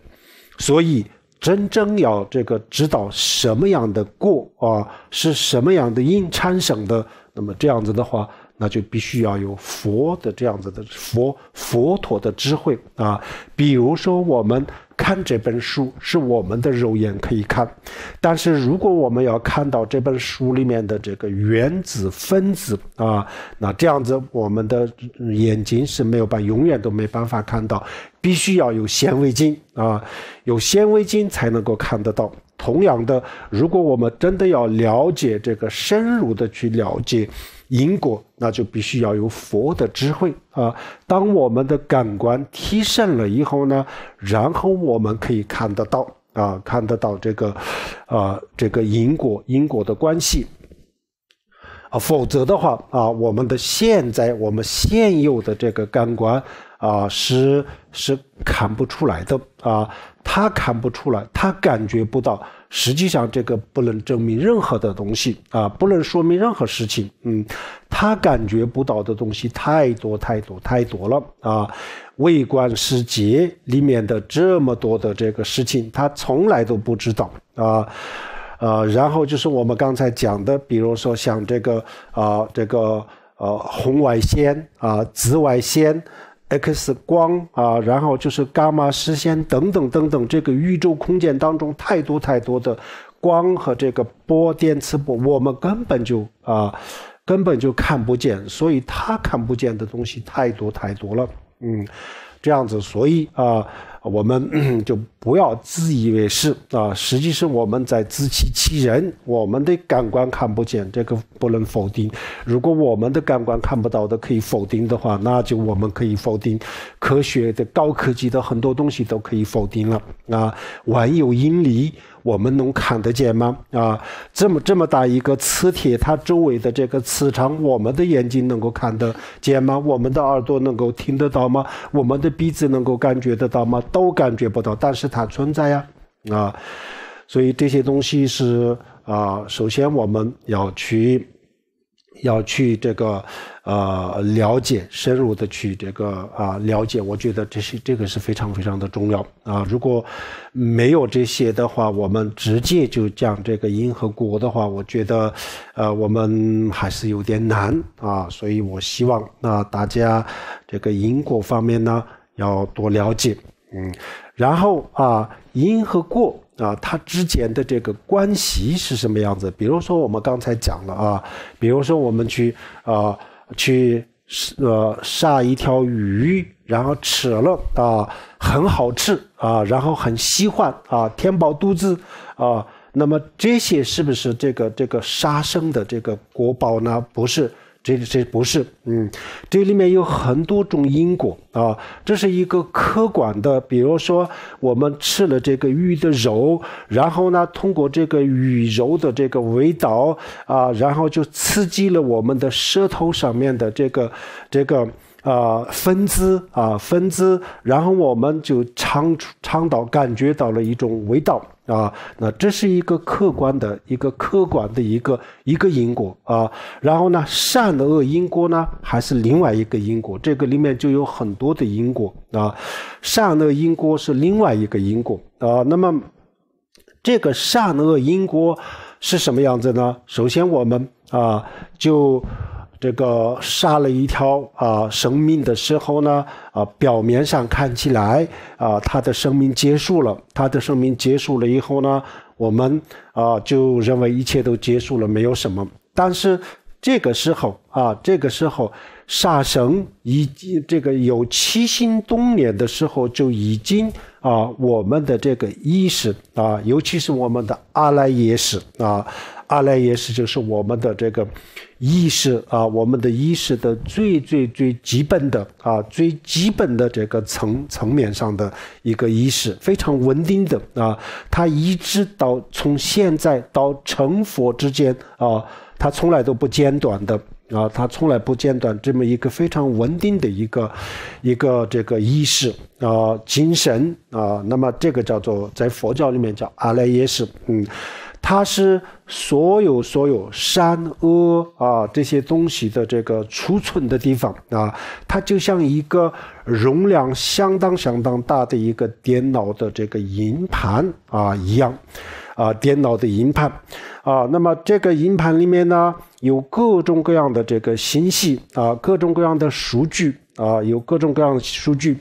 所以真正要这个知道什么样的过啊，是什么样的因产生的？那么这样子的话，那就必须要有佛的这样子的佛佛陀的智慧啊。比如说，我们看这本书是我们的肉眼可以看，但是如果我们要看到这本书里面的这个原子分子啊，那这样子我们的眼睛是没有办，永远都没办法看到，必须要有显微镜啊，有显微镜才能够看得到。同样的，如果我们真的要了解这个深入的去了解因果，那就必须要有佛的智慧啊。当我们的感官提升了以后呢，然后我们可以看得到啊，看得到这个，啊，这个因果因果的关系啊。否则的话啊，我们的现在我们现有的这个感官。啊，是是看不出来的啊，他看不出来，他感觉不到。实际上，这个不能证明任何的东西啊，不能说明任何事情。嗯，他感觉不到的东西太多太多太多了啊。未观世界里面的这么多的这个事情，他从来都不知道啊。呃，然后就是我们刚才讲的，比如说像这个啊，这个呃，红外线啊，紫外线。X 光啊，然后就是伽马射线等等等等，这个宇宙空间当中太多太多的光和这个波、电磁波，我们根本就啊，根本就看不见，所以它看不见的东西太多太多了。嗯，这样子，所以啊。我们 就不要自以为是啊！实际是我们在自欺欺人。我们的感官看不见，这个不能否定。如果我们的感官看不到的可以否定的话，那就我们可以否定科学的高科技的很多东西都可以否定了啊！万有引力。我们能看得见吗？啊，这么这么大一个磁铁，它周围的这个磁场，我们的眼睛能够看得见吗？我们的耳朵能够听得到吗？我们的鼻子能够感觉得到吗？都感觉不到，但是它存在呀，啊，所以这些东西是啊，首先我们要去。要去这个，呃，了解深入的去这个啊了解，我觉得这是这个是非常非常的重要啊。如果没有这些的话，我们直接就讲这个因和果的话，我觉得，呃，我们还是有点难啊。所以我希望那大家这个因果方面呢，要多了解，嗯，然后啊，因和果。啊，他之间的这个关系是什么样子？比如说我们刚才讲了啊，比如说我们去啊去呃杀一条鱼，然后吃了啊很好吃啊，然后很喜欢啊，填饱肚子啊，那么这些是不是这个这个杀生的这个国宝呢？不是。这这不是，嗯，这里面有很多种因果啊，这是一个客观的，比如说我们吃了这个鱼的肉，然后呢，通过这个鱼肉的这个味道啊，然后就刺激了我们的舌头上面的这个这个呃分子啊分子，然后我们就尝尝到感觉到了一种味道。啊，那这是一个客观的一个客观的一个一个因果啊，然后呢，善恶因果呢还是另外一个因果？这个里面就有很多的因果啊，善恶因果是另外一个因果啊。那么，这个善恶因果是什么样子呢？首先我们啊就。这个杀了一条啊生命的时候呢，啊表面上看起来啊他的生命结束了，他的生命结束了以后呢，我们啊就认为一切都结束了，没有什么。但是这个时候啊，这个时候杀生以及这个有七星冬眠的时候就已经。啊，我们的这个意识啊，尤其是我们的阿赖耶识啊，阿赖耶识就是我们的这个意识啊，我们的意识的最最最基本的啊，最基本的这个层层面上的一个意识，非常稳定的啊，它一直到从现在到成佛之间啊，它从来都不间断的。啊，他从来不间断这么一个非常稳定的一个，一个这个意识啊精神啊，那么这个叫做在佛教里面叫阿赖耶识，嗯，它是所有所有山阿啊这些东西的这个储存的地方啊，它就像一个容量相当相当大的一个电脑的这个硬盘啊一样。啊，电脑的硬盘，啊，那么这个硬盘里面呢，有各种各样的这个信息啊，各种各样的数据啊，有各种各样的数据，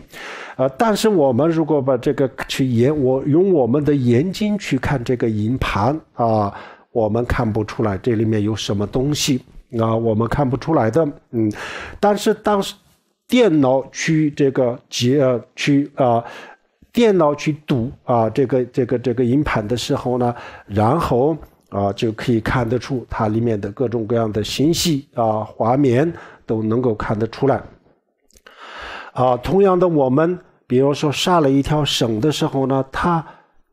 呃，但是我们如果把这个去眼，我用我们的眼睛去看这个硬盘啊，我们看不出来这里面有什么东西啊，我们看不出来的，嗯，但是当时电脑去这个呃、去啊。电脑去读啊，这个这个这个硬盘的时候呢，然后啊就可以看得出它里面的各种各样的信息啊，画面都能够看得出来。啊，同样的，我们比如说杀了一条生的时候呢，它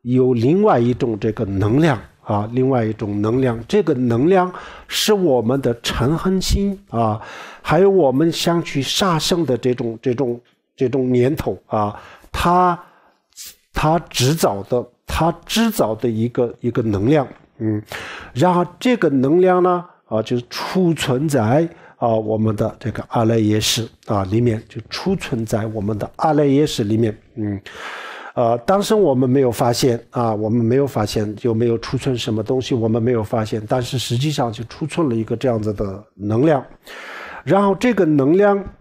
有另外一种这个能量啊，另外一种能量，这个能量是我们的嗔恨心啊，还有我们想去杀生的这种这种这种念头啊，它。他制造的，他制造的一个一个能量，嗯，然后这个能量呢，啊，就是储存在啊我们的这个阿赖耶识啊里面，就储存在我们的阿赖耶识里面，嗯，呃，当时我们没有发现啊，我们没有发现有没有储存什么东西，我们没有发现，但是实际上就储存了一个这样子的能量，然后这个能量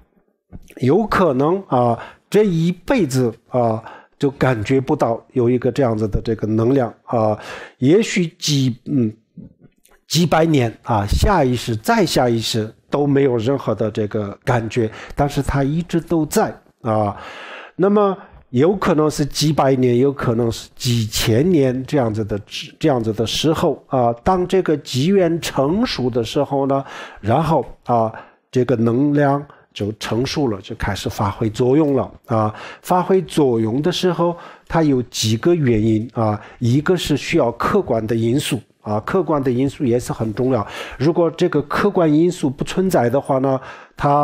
有可能啊，这一辈子啊。就感觉不到有一个这样子的这个能量啊，也许几嗯几百年啊，下意识再下意识都没有任何的这个感觉，但是它一直都在啊。那么有可能是几百年，有可能是几千年这样子的这样子的时候啊，当这个机缘成熟的时候呢，然后啊，这个能量。就成熟了，就开始发挥作用了啊！发挥作用的时候，它有几个原因啊？一个是需要客观的因素啊，客观的因素也是很重要。如果这个客观因素不存在的话呢，它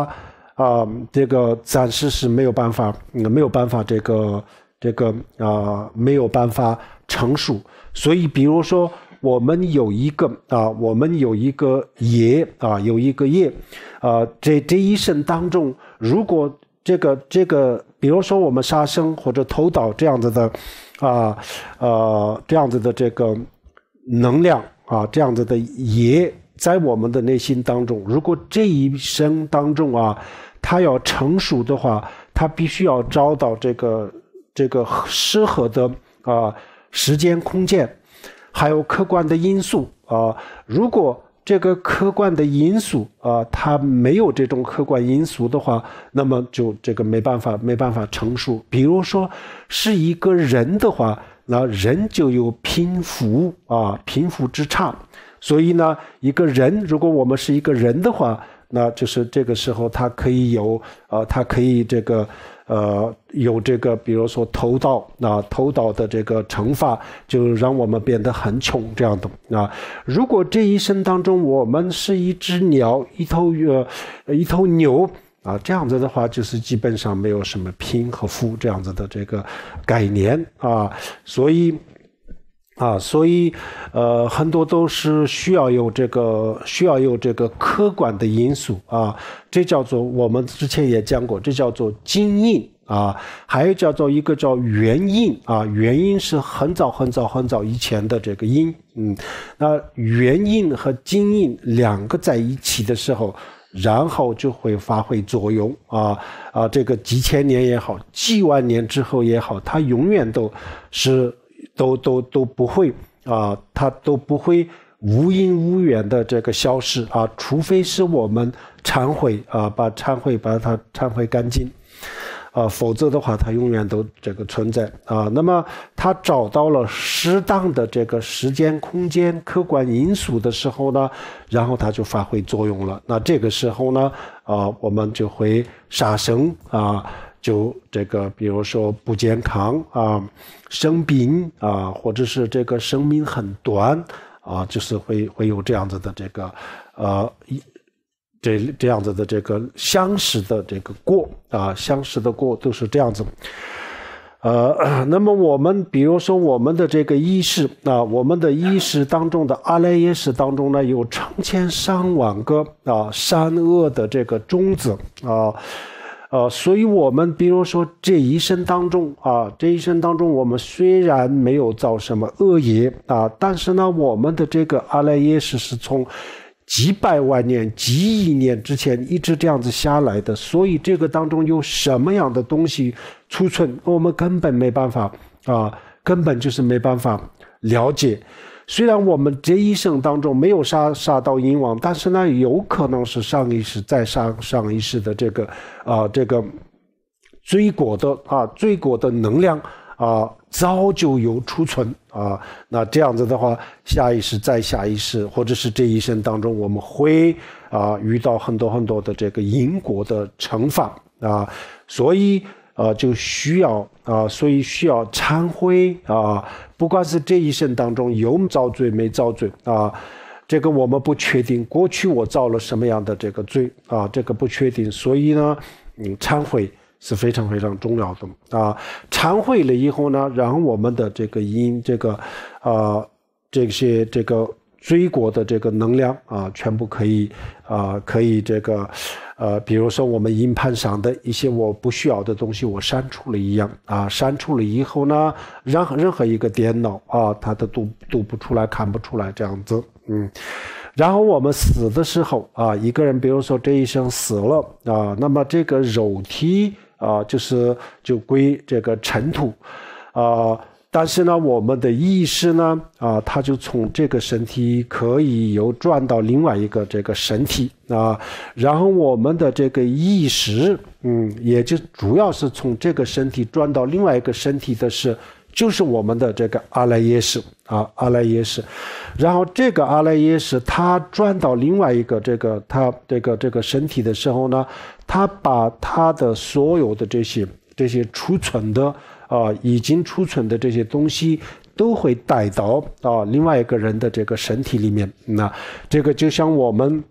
啊，这个暂时是没有办法，没有办法这个这个啊，没有办法成熟。所以，比如说。我们有一个啊，我们有一个业啊，有一个业，啊，这这一生当中，如果这个这个，比如说我们杀生或者投倒这样子的，啊呃这样子的这个能量啊，这样子的业在我们的内心当中，如果这一生当中啊，它要成熟的话，它必须要找到这个这个适合的啊时间空间。还有客观的因素啊，如果这个客观的因素啊，它没有这种客观因素的话，那么就这个没办法，没办法成熟。比如说是一个人的话，那人就有贫富啊，贫富之差。所以呢，一个人，如果我们是一个人的话，那就是这个时候他可以有啊，他可以这个。呃，有这个，比如说偷盗，那偷盗的这个惩罚，就让我们变得很穷这样的啊。如果这一生当中我们是一只鸟、一头呃一头牛啊，这样子的话，就是基本上没有什么贫和富这样子的这个概念啊，所以。啊，所以，呃，很多都是需要有这个，需要有这个客观的因素啊。这叫做我们之前也讲过，这叫做金印啊。还有叫做一个叫元印啊，元印是很早很早很早以前的这个音。嗯。那元印和金印两个在一起的时候，然后就会发挥作用啊啊。这个几千年也好，几万年之后也好，它永远都是。都都都不会啊，它都不会无因无缘的这个消失啊，除非是我们忏悔啊，把忏悔把它忏悔干净啊，否则的话它永远都这个存在啊。那么它找到了适当的这个时间、空间、客观因素的时候呢，然后它就发挥作用了。那这个时候呢，啊，我们就会杀生啊。就这个，比如说不健康啊，生病啊，或者是这个生命很短啊，就是会会有这样子的这个，呃，这这样子的这个相识的这个过啊，相识的过都是这样子。呃，那么我们比如说我们的这个意识啊，我们的意识当中的阿赖耶识当中呢，有成千上万个啊善恶的这个种子啊。呃，所以我们比如说这一生当中啊，这一生当中，我们虽然没有造什么恶业啊，但是呢，我们的这个阿赖耶识是从几百万年、几亿年之前一直这样子下来的，所以这个当中有什么样的东西储存，我们根本没办法啊，根本就是没办法了解。虽然我们这一生当中没有杀杀到阎王，但是呢，有可能是上一世、再杀上一世的这个，啊，这个，罪过的啊，罪过的能量啊，早就有储存啊。那这样子的话，下一世、再下一世，或者是这一生当中，我们会啊遇到很多很多的这个因果的惩罚啊，所以啊，就需要。啊，所以需要忏悔啊！不管是这一生当中有遭罪没遭罪啊，这个我们不确定，过去我造了什么样的这个罪啊，这个不确定，所以呢，嗯，忏悔是非常非常重要的啊！忏悔了以后呢，让我们的这个因这个啊这些这个罪过的这个能量啊，全部可以啊，可以这个。呃，比如说我们硬盘上的一些我不需要的东西，我删除了一样啊，删除了以后呢，任何任何一个电脑啊，它都读读不出来，看不出来这样子，嗯，然后我们死的时候啊，一个人比如说这一生死了啊，那么这个肉体啊，就是就归这个尘土啊。但是呢，我们的意识呢，啊，它就从这个身体可以由转到另外一个这个身体啊，然后我们的这个意识，嗯，也就主要是从这个身体转到另外一个身体的是，就是我们的这个阿赖耶识啊，阿赖耶识，然后这个阿赖耶识它转到另外一个这个它这个这个身体的时候呢，它把它的所有的这些这些储存的。啊，已经储存的这些东西都会带到啊，另外一个人的这个身体里面。那这个就像我们。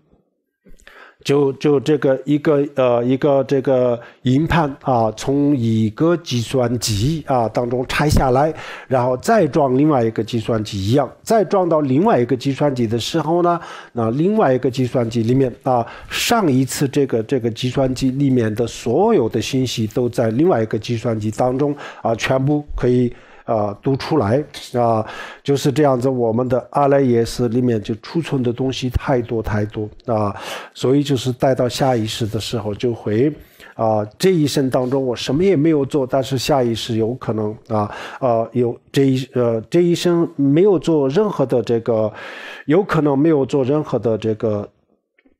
就就这个一个呃一个这个硬盘啊，从一个计算机啊当中拆下来，然后再装另外一个计算机一样，再装到另外一个计算机的时候呢，那另外一个计算机里面啊，上一次这个这个计算机里面的所有的信息都在另外一个计算机当中啊，全部可以。啊，都出来啊，就是这样子。我们的阿赖耶识里面就储存的东西太多太多啊，所以就是带到下意识的时候就会啊，这一生当中我什么也没有做，但是下意识有可能啊啊有这一呃这一生没有做任何的这个，有可能没有做任何的这个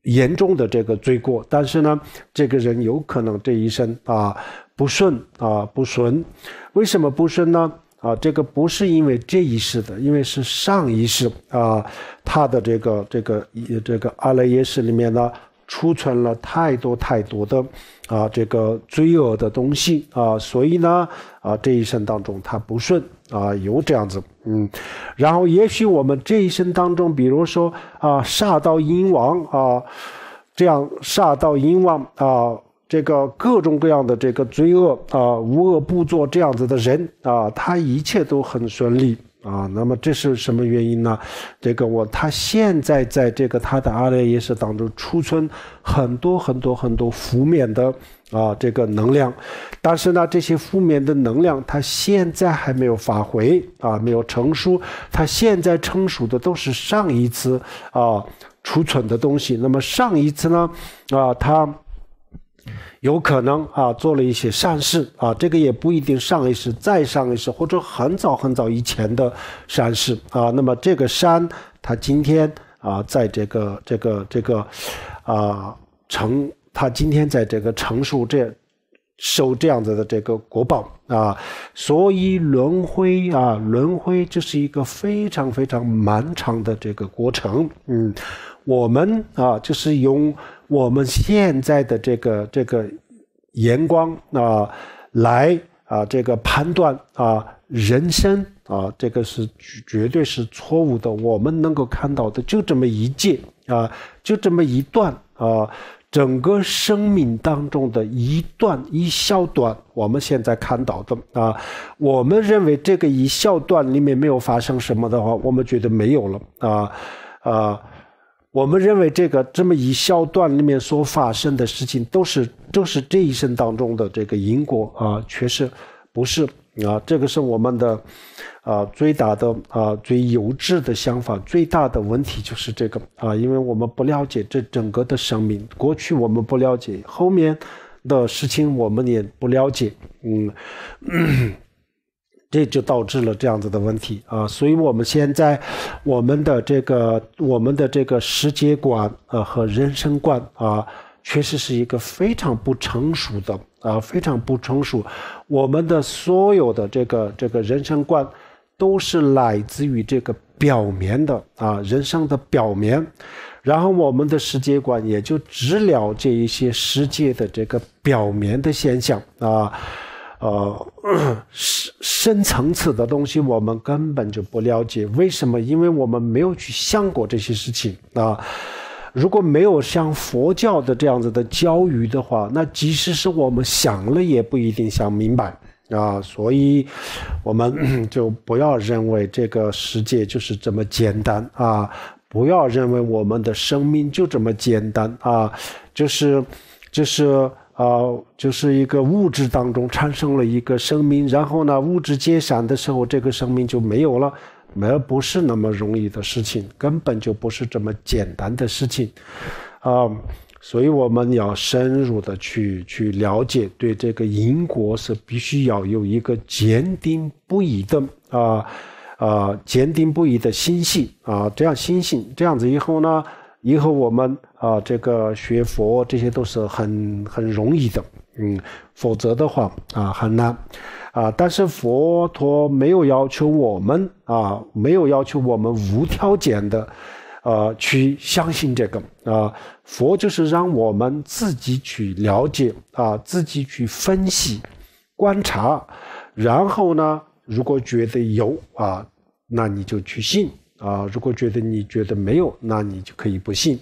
严重的这个罪过，但是呢，这个人有可能这一生啊不顺啊不顺，为什么不顺呢？啊，这个不是因为这一世的，因为是上一世啊，他的这个这个这个阿赖耶识里面呢，储存了太多太多的啊，这个罪恶的东西啊，所以呢啊，这一生当中他不顺啊，有这样子，嗯，然后也许我们这一生当中，比如说啊，煞到阴王啊，这样煞到阴王啊。这个各种各样的这个罪恶啊，无恶不作这样子的人啊，他一切都很顺利啊。那么这是什么原因呢？这个我他现在在这个他的阿赖耶识当中储存很多很多很多负面的啊这个能量，但是呢，这些负面的能量他现在还没有发挥啊，没有成熟。他现在成熟的都是上一次啊储存的东西。那么上一次呢啊他。有可能啊，做了一些善事啊，这个也不一定上一世、再上一世或者很早很早以前的善事啊。那么这个山，它今天啊，在这个这个这个，啊成，它今天在这个成熟这受这样子的这个果报啊。所以轮回啊，轮回就是一个非常非常漫长的这个过程。嗯，我们啊，就是用。我们现在的这个这个眼光啊，来啊，这个判断啊，人生啊，这个是绝对是错误的。我们能够看到的就这么一届啊，就这么一段啊，整个生命当中的一段一小段，我们现在看到的啊，我们认为这个一小段里面没有发生什么的话，我们觉得没有了啊啊。我们认为这个这么一小段里面所发生的事情，都是都是这一生当中的这个因果啊，确实不是啊，这个是我们的啊最大的啊最幼稚的想法，最大的问题就是这个啊，因为我们不了解这整个的生命，过去我们不了解，后面的事情我们也不了解，嗯。这就导致了这样子的问题啊，所以我们现在，我们的这个我们的这个世界观啊和人生观啊，确实是一个非常不成熟的啊，非常不成熟。我们的所有的这个这个人生观，都是来自于这个表面的啊，人生的表面，然后我们的世界观也就只了解一些世界的这个表面的现象啊。呃，深深层次的东西我们根本就不了解，为什么？因为我们没有去想过这些事情啊。如果没有像佛教的这样子的教育的话，那即使是我们想了，也不一定想明白啊。所以，我们 就不要认为这个世界就是这么简单啊，不要认为我们的生命就这么简单啊，就是，就是。啊，就是一个物质当中产生了一个生命，然后呢，物质解散的时候，这个生命就没有了，而不是那么容易的事情，根本就不是这么简单的事情，啊，所以我们要深入的去去了解，对这个因果是必须要有一个坚定不移的啊啊坚定不移的心性啊，这样心性这样子以后呢，以后我们。啊，这个学佛这些都是很很容易的，嗯，否则的话啊很难，啊，但是佛陀没有要求我们啊，没有要求我们无条件的，呃，去相信这个啊，佛就是让我们自己去了解啊，自己去分析、观察，然后呢，如果觉得有啊，那你就去信啊，如果觉得你觉得没有，那你就可以不信。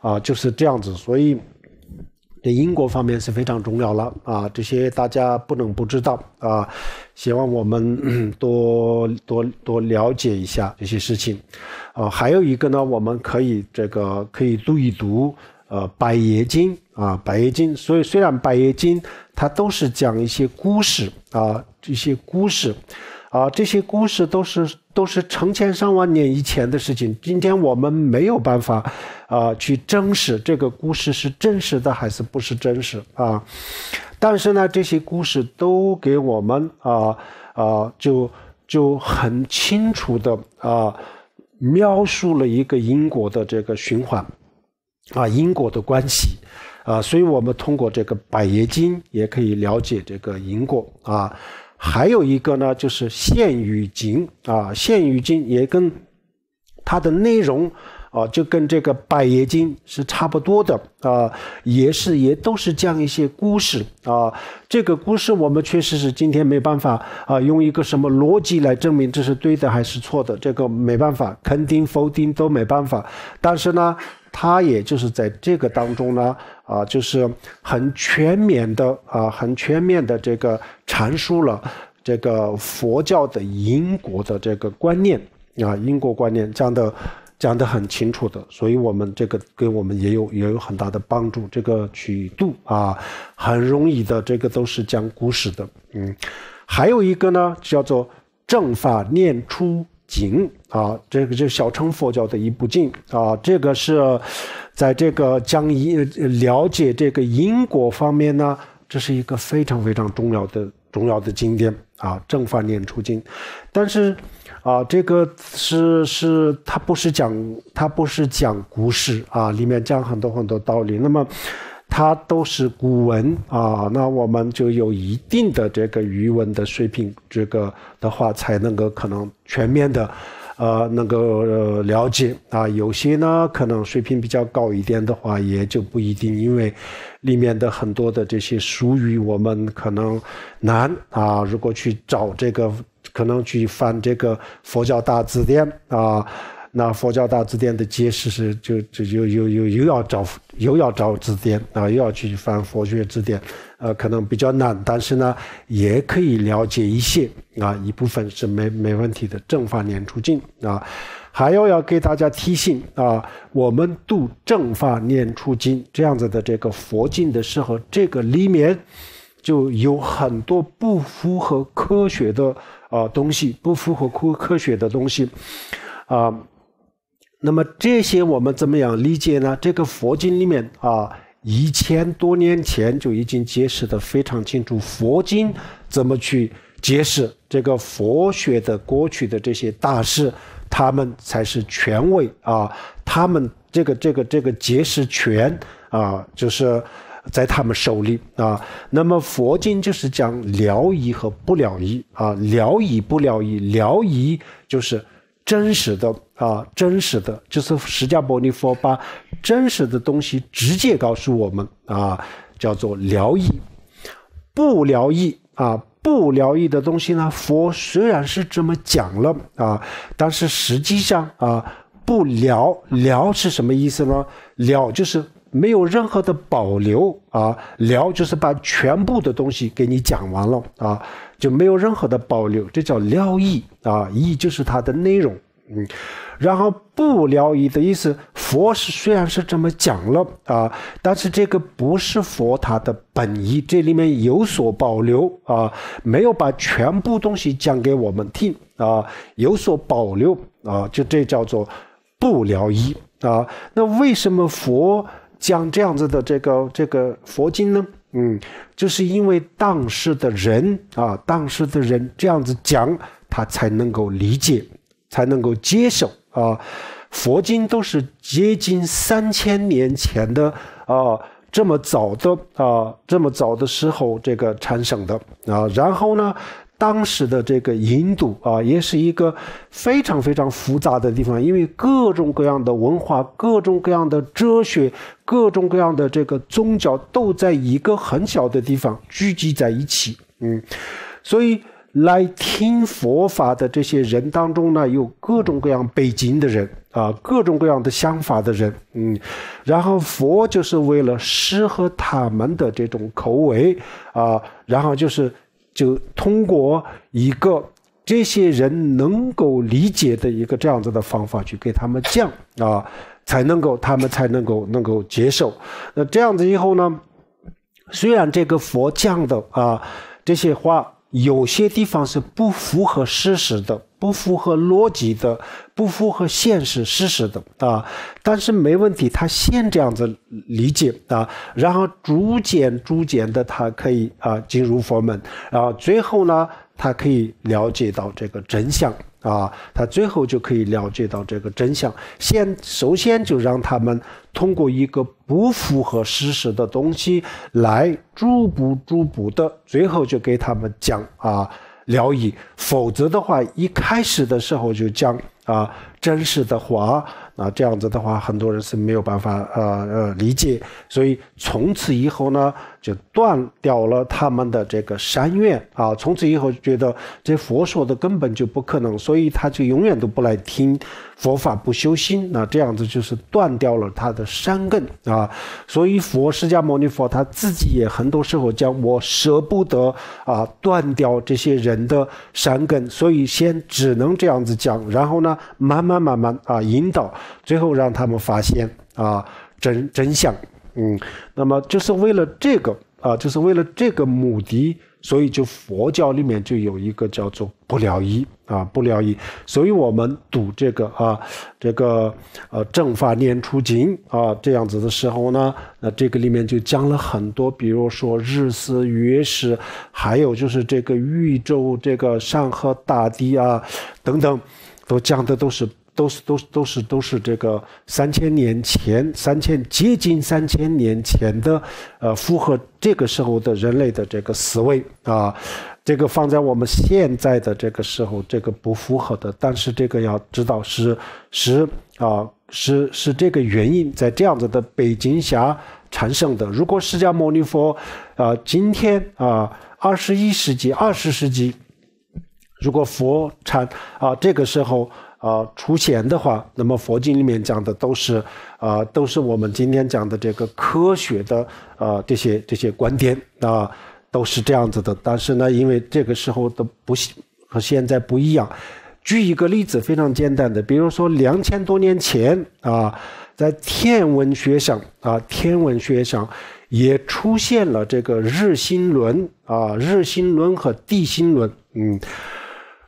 啊，就是这样子，所以在英国方面是非常重要了啊，这些大家不能不知道啊，希望我们多多多了解一下这些事情。啊，还有一个呢，我们可以这个可以读一读呃《百叶经》啊，《百叶经》。所以虽然《百叶经》它都是讲一些故事啊，这些故事。啊，这些故事都是都是成千上万年以前的事情。今天我们没有办法啊去证实这个故事是真实的还是不是真实啊。但是呢，这些故事都给我们啊啊就就很清楚的啊描述了一个因果的这个循环啊因果的关系啊。所以我们通过这个《百业经》也可以了解这个因果啊。还有一个呢，就是《现语经》啊，《现语经》也跟它的内容，啊，就跟这个《百叶经》是差不多的啊，也是也都是讲一些故事啊。这个故事我们确实是今天没办法啊，用一个什么逻辑来证明这是对的还是错的，这个没办法，肯定否定都没办法。但是呢，它也就是在这个当中呢。啊，就是很全面的啊，很全面的这个阐述了这个佛教的因果的这个观念啊，因果观念讲的讲的很清楚的，所以我们这个给我们也有也有很大的帮助。这个曲度啊，很容易的，这个都是讲故事的，嗯。还有一个呢，叫做正法念出经啊，这个是小乘佛教的一部经啊，这个是在这个讲因了解这个因果方面呢，这是一个非常非常重要的重要的经典啊，《正法念处经》，但是啊，这个是是它不是讲它不是讲故事啊，里面讲很多很多道理，那么。它都是古文啊，那我们就有一定的这个语文的水平，这个的话才能够可能全面的，呃，能够了解啊。有些呢，可能水平比较高一点的话，也就不一定，因为里面的很多的这些俗语，我们可能难啊。如果去找这个，可能去翻这个佛教大字典啊。那佛教大字典的解释是，就就又又又又要找又要找字典啊，又要去翻佛学字典，呃，可能比较难，但是呢，也可以了解一些啊，一部分是没没问题的《正法念处经》啊，还要要给大家提醒啊，我们读《正法念处经》这样子的这个佛经的时候，这个里面就有很多不符合科学的啊东西，不符合科科学的东西，啊。那么这些我们怎么样理解呢？这个佛经里面啊，一千多年前就已经解释的非常清楚。佛经怎么去解释这个佛学的过去的这些大事？他们才是权威啊，他们这个这个这个解释权啊，就是在他们手里啊。那么佛经就是讲了义和不了义啊，了义不了义，了义就是真实的。啊，真实的就是释迦牟尼佛把真实的东西直接告诉我们啊，叫做疗愈。不疗愈啊，不疗愈的东西呢？佛虽然是这么讲了啊，但是实际上啊，不疗疗是什么意思呢？疗就是没有任何的保留啊，疗就是把全部的东西给你讲完了啊，就没有任何的保留，这叫疗愈啊，意就是它的内容。嗯，然后不聊依的意思，佛是虽然是这么讲了啊，但是这个不是佛他的本意，这里面有所保留啊，没有把全部东西讲给我们听啊，有所保留啊，就这叫做不聊依啊。那为什么佛讲这样子的这个这个佛经呢？嗯，就是因为当时的人啊，当时的人这样子讲，他才能够理解。才能够接受啊，佛经都是接近三千年前的啊，这么早的啊，这么早的时候这个产生的啊，然后呢，当时的这个印度啊，也是一个非常非常复杂的地方，因为各种各样的文化、各种各样的哲学、各种各样的这个宗教都在一个很小的地方聚集在一起，嗯，所以。来听佛法的这些人当中呢，有各种各样背景的人啊，各种各样的想法的人，嗯，然后佛就是为了适合他们的这种口味啊，然后就是就通过一个这些人能够理解的一个这样子的方法去给他们讲啊，才能够他们才能够能够接受。那这样子以后呢，虽然这个佛讲的啊这些话。有些地方是不符合事实的，不符合逻辑的，不符合现实事实的啊。但是没问题，他先这样子理解啊，然后逐渐逐渐的，他可以啊进入佛门，然后最后呢，他可以了解到这个真相。啊，他最后就可以了解到这个真相。先，首先就让他们通过一个不符合事实的东西来逐步逐步的，最后就给他们讲啊，聊以。否则的话，一开始的时候就讲啊，真实的话，那这样子的话，很多人是没有办法呃呃理解。所以从此以后呢。就断掉了他们的这个善愿啊！从此以后就觉得这佛说的根本就不可能，所以他就永远都不来听佛法，不修心。那这样子就是断掉了他的善根啊！所以佛释迦牟尼佛他自己也很多时候讲，我舍不得啊断掉这些人的善根，所以先只能这样子讲，然后呢慢慢慢慢啊引导，最后让他们发现啊真真相。嗯，那么就是为了这个啊，就是为了这个目的，所以就佛教里面就有一个叫做不了一啊，不了一。所以我们读这个啊，这个呃《正法念出经》啊，这样子的时候呢，那这个里面就讲了很多，比如说日食、月食，还有就是这个宇宙、这个山河大地啊等等，都讲的都是。都是都是都是都是这个三千年前、三千接近三千年前的，呃，符合这个时候的人类的这个思维啊，这个放在我们现在的这个时候，这个不符合的。但是这个要知道是是啊是是这个原因在这样子的背景下产生的。如果释迦牟尼佛啊，今天啊，二十一世纪、二十世纪，如果佛产啊，这个时候。啊，出现的话，那么佛经里面讲的都是，啊，都是我们今天讲的这个科学的，呃，这些这些观点啊，都是这样子的。但是呢，因为这个时候的不和现在不一样，举一个例子，非常简单的，比如说两千多年前啊，在天文学上啊，天文学上也出现了这个日心轮啊，日心轮和地心轮，嗯。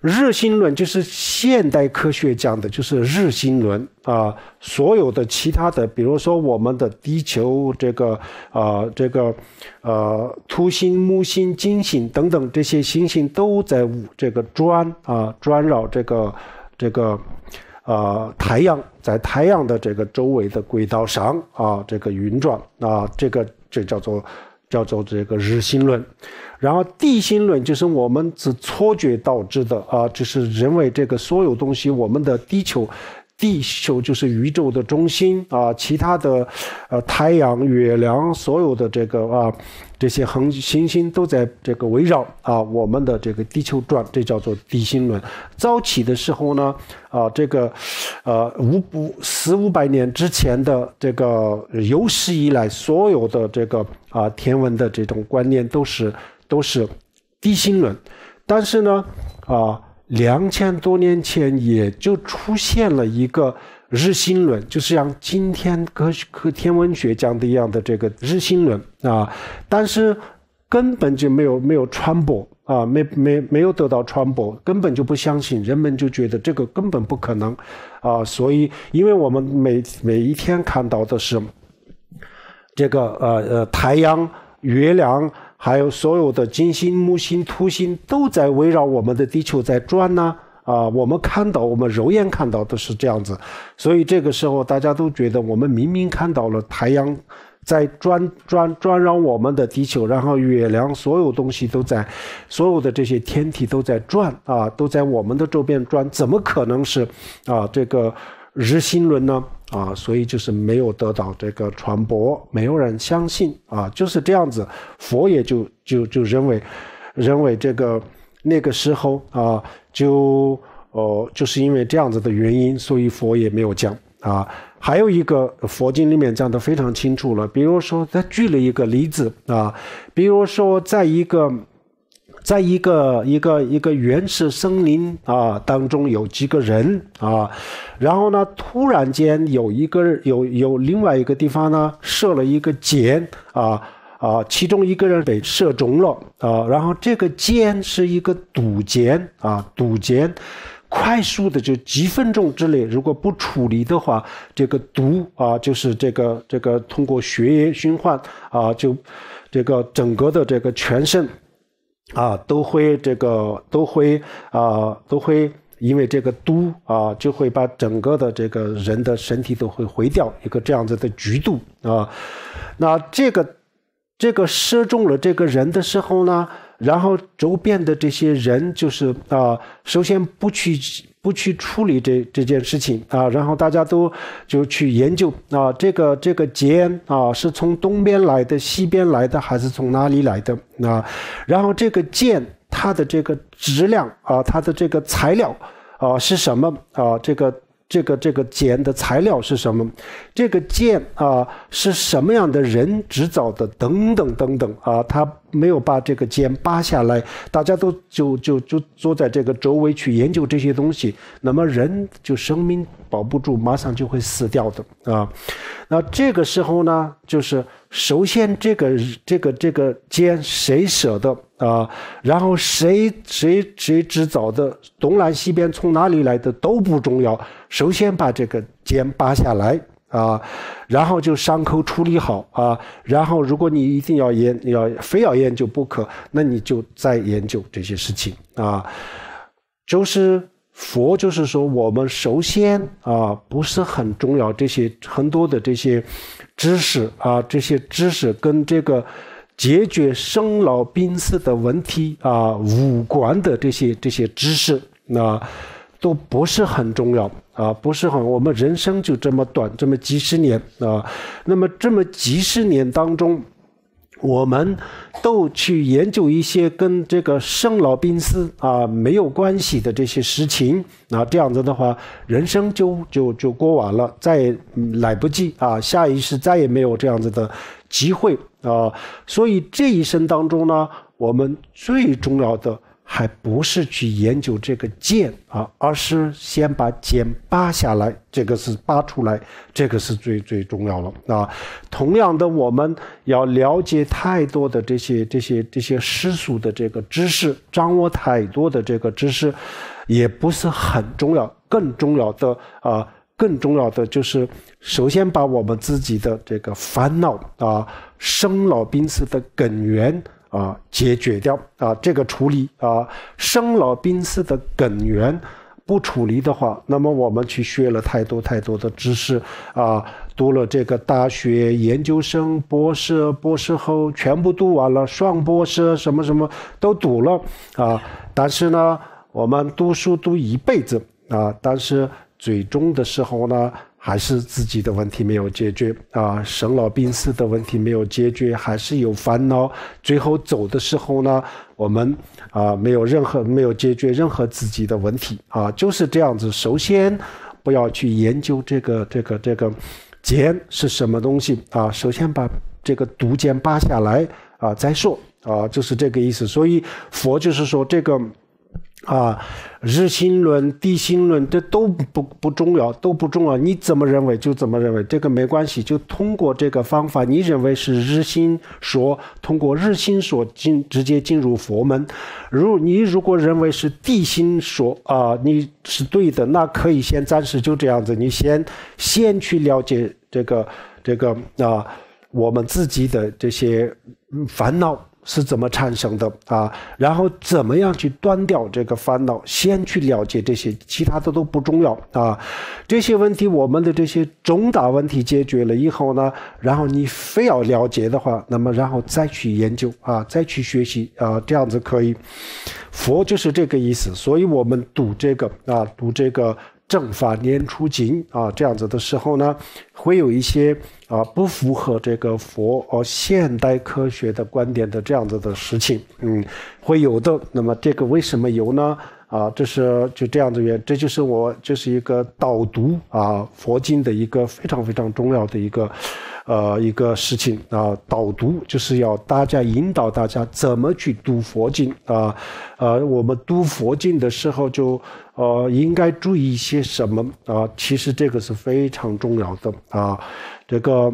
日心论就是现代科学讲的，就是日心论啊。所有的其他的，比如说我们的地球这个啊，这个呃，土星、木星、金星等等这些星星，都在这个转啊转绕这个这个啊太阳，在太阳的这个周围的轨道上啊这个运转啊，这个这叫做。叫做这个日心论，然后地心论就是我们是错觉导致的啊，就是认为这个所有东西，我们的地球，地球就是宇宙的中心啊，其他的，呃，太阳、月亮，所有的这个啊。这些恒行星都在这个围绕啊我们的这个地球转，这叫做地心轮。早起的时候呢，啊这个，呃五五四五百年之前的这个有史以来所有的这个啊天文的这种观念都是都是地心轮，但是呢啊两千多年前也就出现了一个。日心论就是像今天科学科天文学讲的一样的这个日心论啊，但是根本就没有没有传播啊，没没没有得到传播，根本就不相信，人们就觉得这个根本不可能啊，所以因为我们每每一天看到的是这个呃呃太阳、月亮，还有所有的金星、木星、土星都在围绕我们的地球在转呢。啊，我们看到我们肉眼看到的是这样子，所以这个时候大家都觉得我们明明看到了太阳在转转转绕我们的地球，然后月亮所有东西都在，所有的这些天体都在转啊，都在我们的周边转，怎么可能是啊这个日心轮呢？啊，所以就是没有得到这个传播，没有人相信啊，就是这样子，佛也就就就认为认为这个。那个时候啊，就呃，就是因为这样子的原因，所以佛也没有讲啊。还有一个佛经里面讲得非常清楚了，比如说他举了一个例子啊，比如说在一个，在一个一个一个原始森林啊当中有几个人啊，然后呢，突然间有一个有有另外一个地方呢设了一个箭啊。啊，其中一个人被射中了啊，然后这个箭是一个毒箭啊，毒箭，快速的就几分钟之内，如果不处理的话，这个毒啊，就是这个这个通过血液循环啊，就这个整个的这个全身啊，都会这个都会啊都会因为这个毒啊，就会把整个的这个人的身体都会毁掉一个这样子的剧毒啊，那这个。这个射中了这个人的时候呢，然后周边的这些人就是啊，首先不去不去处理这这件事情啊，然后大家都就去研究啊，这个这个箭啊是从东边来的、西边来的，还是从哪里来的啊？然后这个箭它的这个质量啊，它的这个材料啊是什么啊？这个。这个这个剑的材料是什么？这个剑啊是什么样的人制造的？等等等等啊，他没有把这个剑拔下来，大家都就就就坐在这个周围去研究这些东西，那么人就生命保不住，马上就会死掉的啊。那这个时候呢，就是首先这个这个这个剑谁舍得？啊，然后谁谁谁制造的，东南西边从哪里来的都不重要。首先把这个肩拔下来啊，然后就伤口处理好啊，然后如果你一定要研，要非要研究不可，那你就再研究这些事情啊。就是佛，就是说我们首先啊，不是很重要这些很多的这些知识啊，这些知识跟这个。解决生老病死的问题啊，五官的这些这些知识，那都不是很重要啊，不是很我们人生就这么短，这么几十年啊。那么这么几十年当中，我们都去研究一些跟这个生老病死啊没有关系的这些事情，那这样子的话，人生就就就过完了，再也来不及啊，下一世再也没有这样子的机会。啊，所以这一生当中呢，我们最重要的还不是去研究这个剑啊，而是先把剑拔下来，这个是拔出来，这个是最最重要了啊。同样的，我们要了解太多的这些、这些、这些世俗的这个知识，掌握太多的这个知识，也不是很重要，更重要的啊。更重要的就是，首先把我们自己的这个烦恼啊、生老病死的根源啊解决掉啊，这个处理啊，生老病死的根源不处理的话，那么我们去学了太多太多的知识啊，读了这个大学、研究生、博士、博士后，全部读完了，双博士什么什么都读了啊，但是呢，我们读书读一辈子啊，但是。最终的时候呢，还是自己的问题没有解决啊，生老病死的问题没有解决，还是有烦恼。最后走的时候呢，我们啊没有任何没有解决任何自己的问题啊，就是这样子。首先不要去研究这个这个这个茧是什么东西啊，首先把这个毒茧扒下来啊再说啊，就是这个意思。所以佛就是说这个。啊，日心论、地心论，这都不不重要，都不重要。你怎么认为就怎么认为，这个没关系。就通过这个方法，你认为是日心说，通过日心说进直接进入佛门。如你如果认为是地心说啊，你是对的，那可以先暂时就这样子，你先先去了解这个这个啊，我们自己的这些烦恼。是怎么产生的啊？然后怎么样去断掉这个烦恼？先去了解这些，其他的都不重要啊。这些问题，我们的这些重大问题解决了以后呢，然后你非要了解的话，那么然后再去研究啊，再去学习啊，这样子可以。佛就是这个意思，所以我们读这个啊，读这个。正法念出经啊，这样子的时候呢，会有一些啊不符合这个佛呃现代科学的观点的这样子的事情，嗯，会有的。那么这个为什么有呢？啊，这是就这样子这就是我这是一个导读啊佛经的一个非常非常重要的一个。呃，一个事情啊，导读就是要大家引导大家怎么去读佛经啊。呃，我们读佛经的时候就呃应该注意一些什么啊？其实这个是非常重要的啊。这个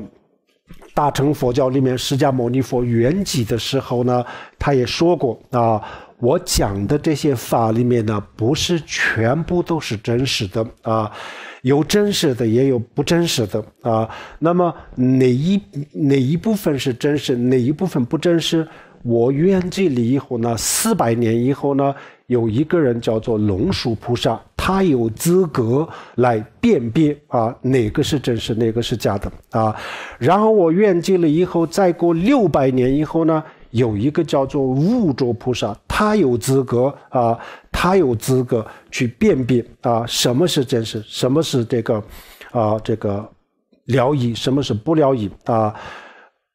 大乘佛教里面，释迦牟尼佛圆寂的时候呢，他也说过啊。我讲的这些法里面呢，不是全部都是真实的啊，有真实的，也有不真实的啊。那么哪一哪一部分是真实，哪一部分不真实？我愿这了以后呢，四百年以后呢，有一个人叫做龙树菩萨，他有资格来辨别啊哪个是真实，哪个是假的啊。然后我愿寂了以后，再过六百年以后呢？有一个叫做悟卓菩萨，他有资格啊，他有资格去辨别啊，什么是真实，什么是这个，啊，这个了义，什么是不了义啊？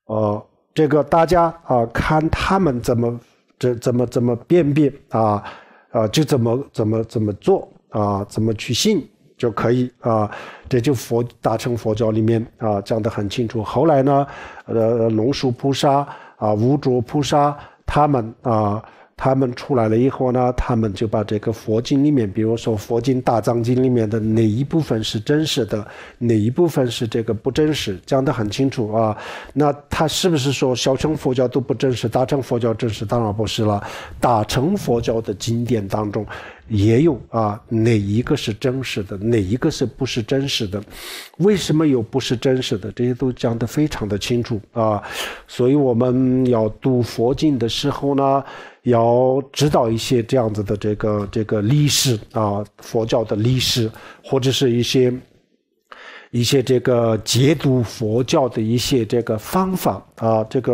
呃，这个大家啊，看他们怎么，这怎么怎么辨别啊，啊，就怎么怎么怎么做啊，怎么去信就可以啊，这就佛大乘佛教里面啊讲的很清楚。后来呢，呃，龙树菩萨。啊，无着菩萨，他们啊。他们出来了以后呢，他们就把这个佛经里面，比如说佛经大藏经里面的哪一部分是真实的，哪一部分是这个不真实，讲得很清楚啊。那他是不是说小乘佛教都不真实，大乘佛教真实？当然不是了。大乘佛教的经典当中也有啊，哪一个是真实的，哪一个是不是真实的？为什么有不是真实的？这些都讲得非常的清楚啊。所以我们要读佛经的时候呢。要知道一些这样子的这个这个历史啊，佛教的历史，或者是一些一些这个解读佛教的一些这个方法啊，这个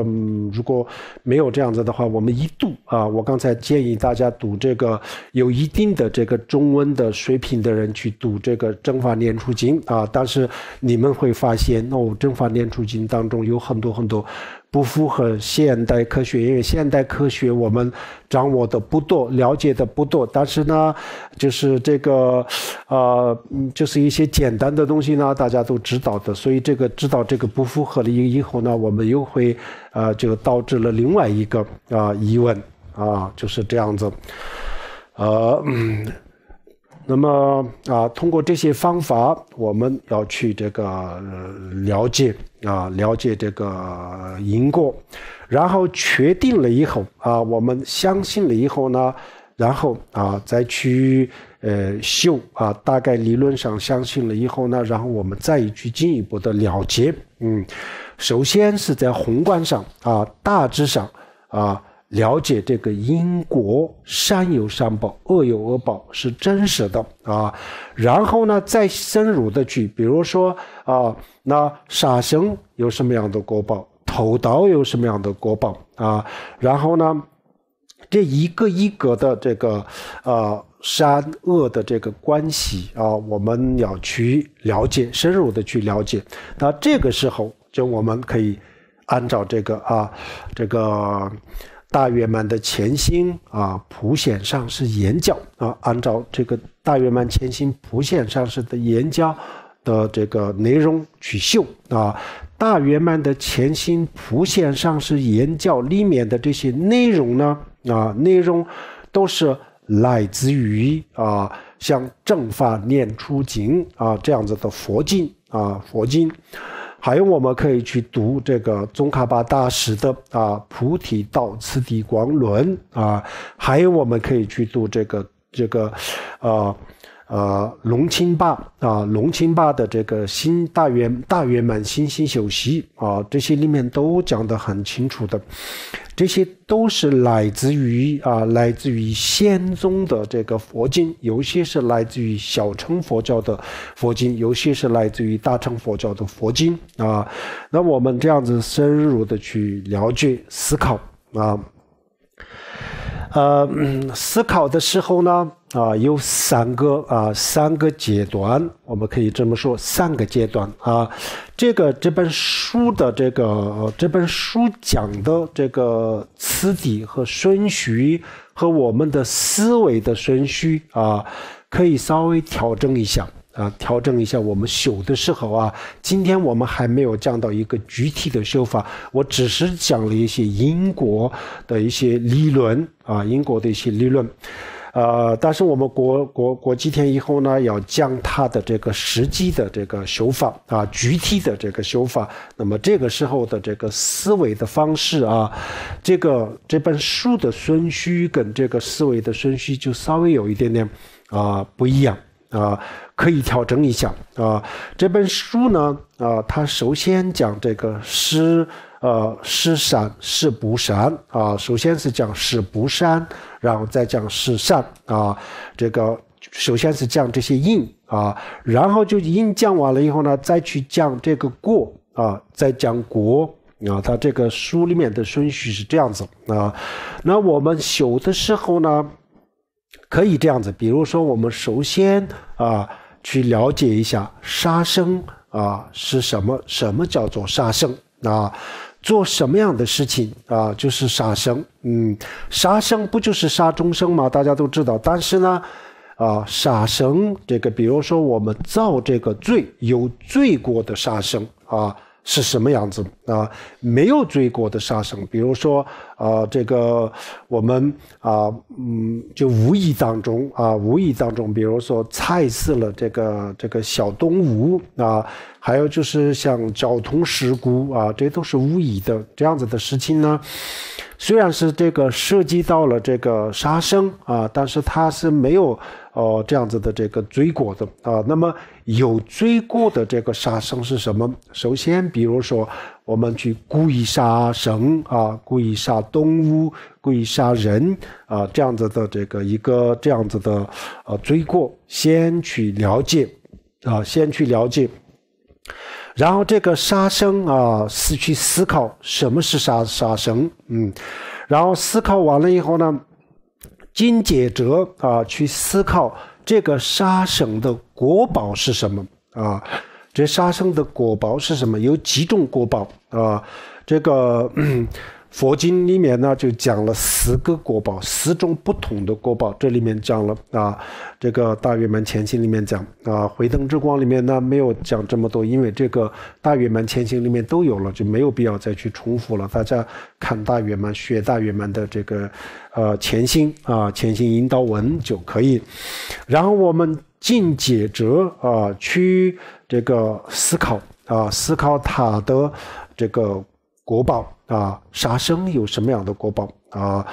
如果没有这样子的话，我们一度啊，我刚才建议大家读这个有一定的这个中文的水平的人去读这个《正法念处经》啊，但是你们会发现，哦，《正法念处经》当中有很多很多。不符合现代科学，因为现代科学我们掌握的不多，了解的不多。但是呢，就是这个，呃，就是一些简单的东西呢，大家都知道的。所以这个知道这个不符合了以后呢，我们又会，呃，就导致了另外一个啊疑问啊，就是这样子，呃。那么啊，通过这些方法，我们要去这个了解啊，了解这个因果，然后确定了以后啊，我们相信了以后呢，然后啊再去呃修啊，大概理论上相信了以后呢，然后我们再去进一步的了解。嗯，首先是在宏观上啊，大致上啊。了解这个因果，善有善报，恶有恶报是真实的啊。然后呢，再深入的去，比如说啊，那杀生有什么样的果报，偷盗有什么样的果报啊。然后呢，这一个一个的这个呃善恶的这个关系啊，我们要去了解，深入的去了解。那这个时候，就我们可以按照这个啊，这个。大圆满的前心啊，普显上师言教啊，按照这个大圆满前心普显上师的言教的这个内容去修啊。大圆满的前心普显上师言教里面的这些内容呢啊，内容都是来自于啊，像正法念处经啊这样子的佛经啊，佛经。还有，我们可以去读这个宗喀巴大师的啊《菩提道次第光论》啊，还有我们可以去读这个这个，呃。呃，龙清坝啊，龙清坝的这个新大圆大圆满新星修席啊，这些里面都讲的很清楚的，这些都是来自于啊，来自于仙宗的这个佛经，有些是来自于小乘佛教的佛经，有些是来自于大乘佛教的佛经啊。那我们这样子深入的去了解思考啊，呃，思考的时候呢。啊，有三个啊，三个阶段，我们可以这么说，三个阶段啊。这个这本书的这个这本书讲的这个词底和顺序，和我们的思维的顺序啊，可以稍微调整一下啊，调整一下我们修的时候啊。今天我们还没有讲到一个具体的修法，我只是讲了一些因果的一些理论啊，因果的一些理论。呃，但是我们过过过几天以后呢，要讲它的这个实际的这个手法啊，具体的这个手法，那么这个时候的这个思维的方式啊，这个这本书的顺序跟这个思维的顺序就稍微有一点点啊不一样啊，可以调整一下啊。这本书呢啊，它首先讲这个诗。呃，是善是不善啊？首先是讲是不善，然后再讲是善啊。这个首先是讲这些因啊，然后就因讲完了以后呢，再去讲这个过啊，再讲果啊。他这个书里面的顺序是这样子啊。那我们修的时候呢，可以这样子，比如说我们首先啊，去了解一下杀生啊是什么，什么叫做杀生啊。做什么样的事情啊？就是杀生，嗯，杀生不就是杀众生吗？大家都知道。但是呢，啊，杀生这个，比如说我们造这个罪，有罪过的杀生啊。是什么样子啊？没有罪过的杀生，比如说啊，这个我们啊，嗯，就无意当中啊，无意当中，比如说菜死了这个这个小动物啊，还有就是像交通事故啊，这都是无意的这样子的事情呢。虽然是这个涉及到了这个杀生啊，但是它是没有哦这样子的这个罪过的啊。那么。有罪过的这个杀生是什么？首先，比如说我们去故意杀生啊，故意杀动物，故意杀人啊，这样子的这个一个这样子的呃罪过，先去了解啊，先去了解，然后这个杀生啊是去思考什么是杀杀生，嗯，然后思考完了以后呢，精解者啊去思考。这个沙省的国宝是什么啊？这沙省的国宝是什么？有几种国宝啊？这个。佛经里面呢，就讲了四个国宝，四种不同的国宝。这里面讲了啊，这个《大圆满前行》里面讲啊，《回灯之光》里面呢没有讲这么多，因为这个《大圆满前行》里面都有了，就没有必要再去重复了。大家看《大圆满》学《大圆满》的这个呃前行啊，前行引导文就可以。然后我们尽解者啊，去这个思考啊，思考他的这个国宝。啊，杀生有什么样的果报啊？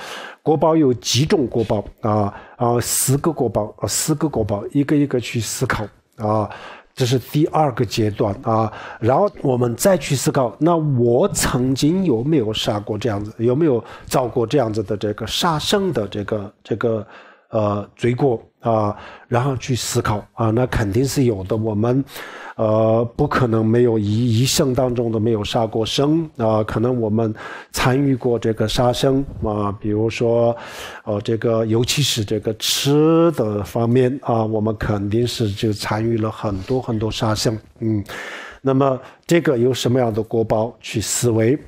果报有几种果报啊？啊，四个果报，四个果报，一个一个去思考啊，这是第二个阶段啊。然后我们再去思考，那我曾经有没有杀过这样子，有没有造过这样子的这个杀生的这个这个。呃，罪过啊，然后去思考啊，那肯定是有的。我们，呃，不可能没有一一生当中都没有杀过生啊。可能我们参与过这个杀生啊，比如说，呃，这个尤其是这个吃的方面啊，我们肯定是就参与了很多很多杀生。嗯。那么这个有什么样的国宝去思维？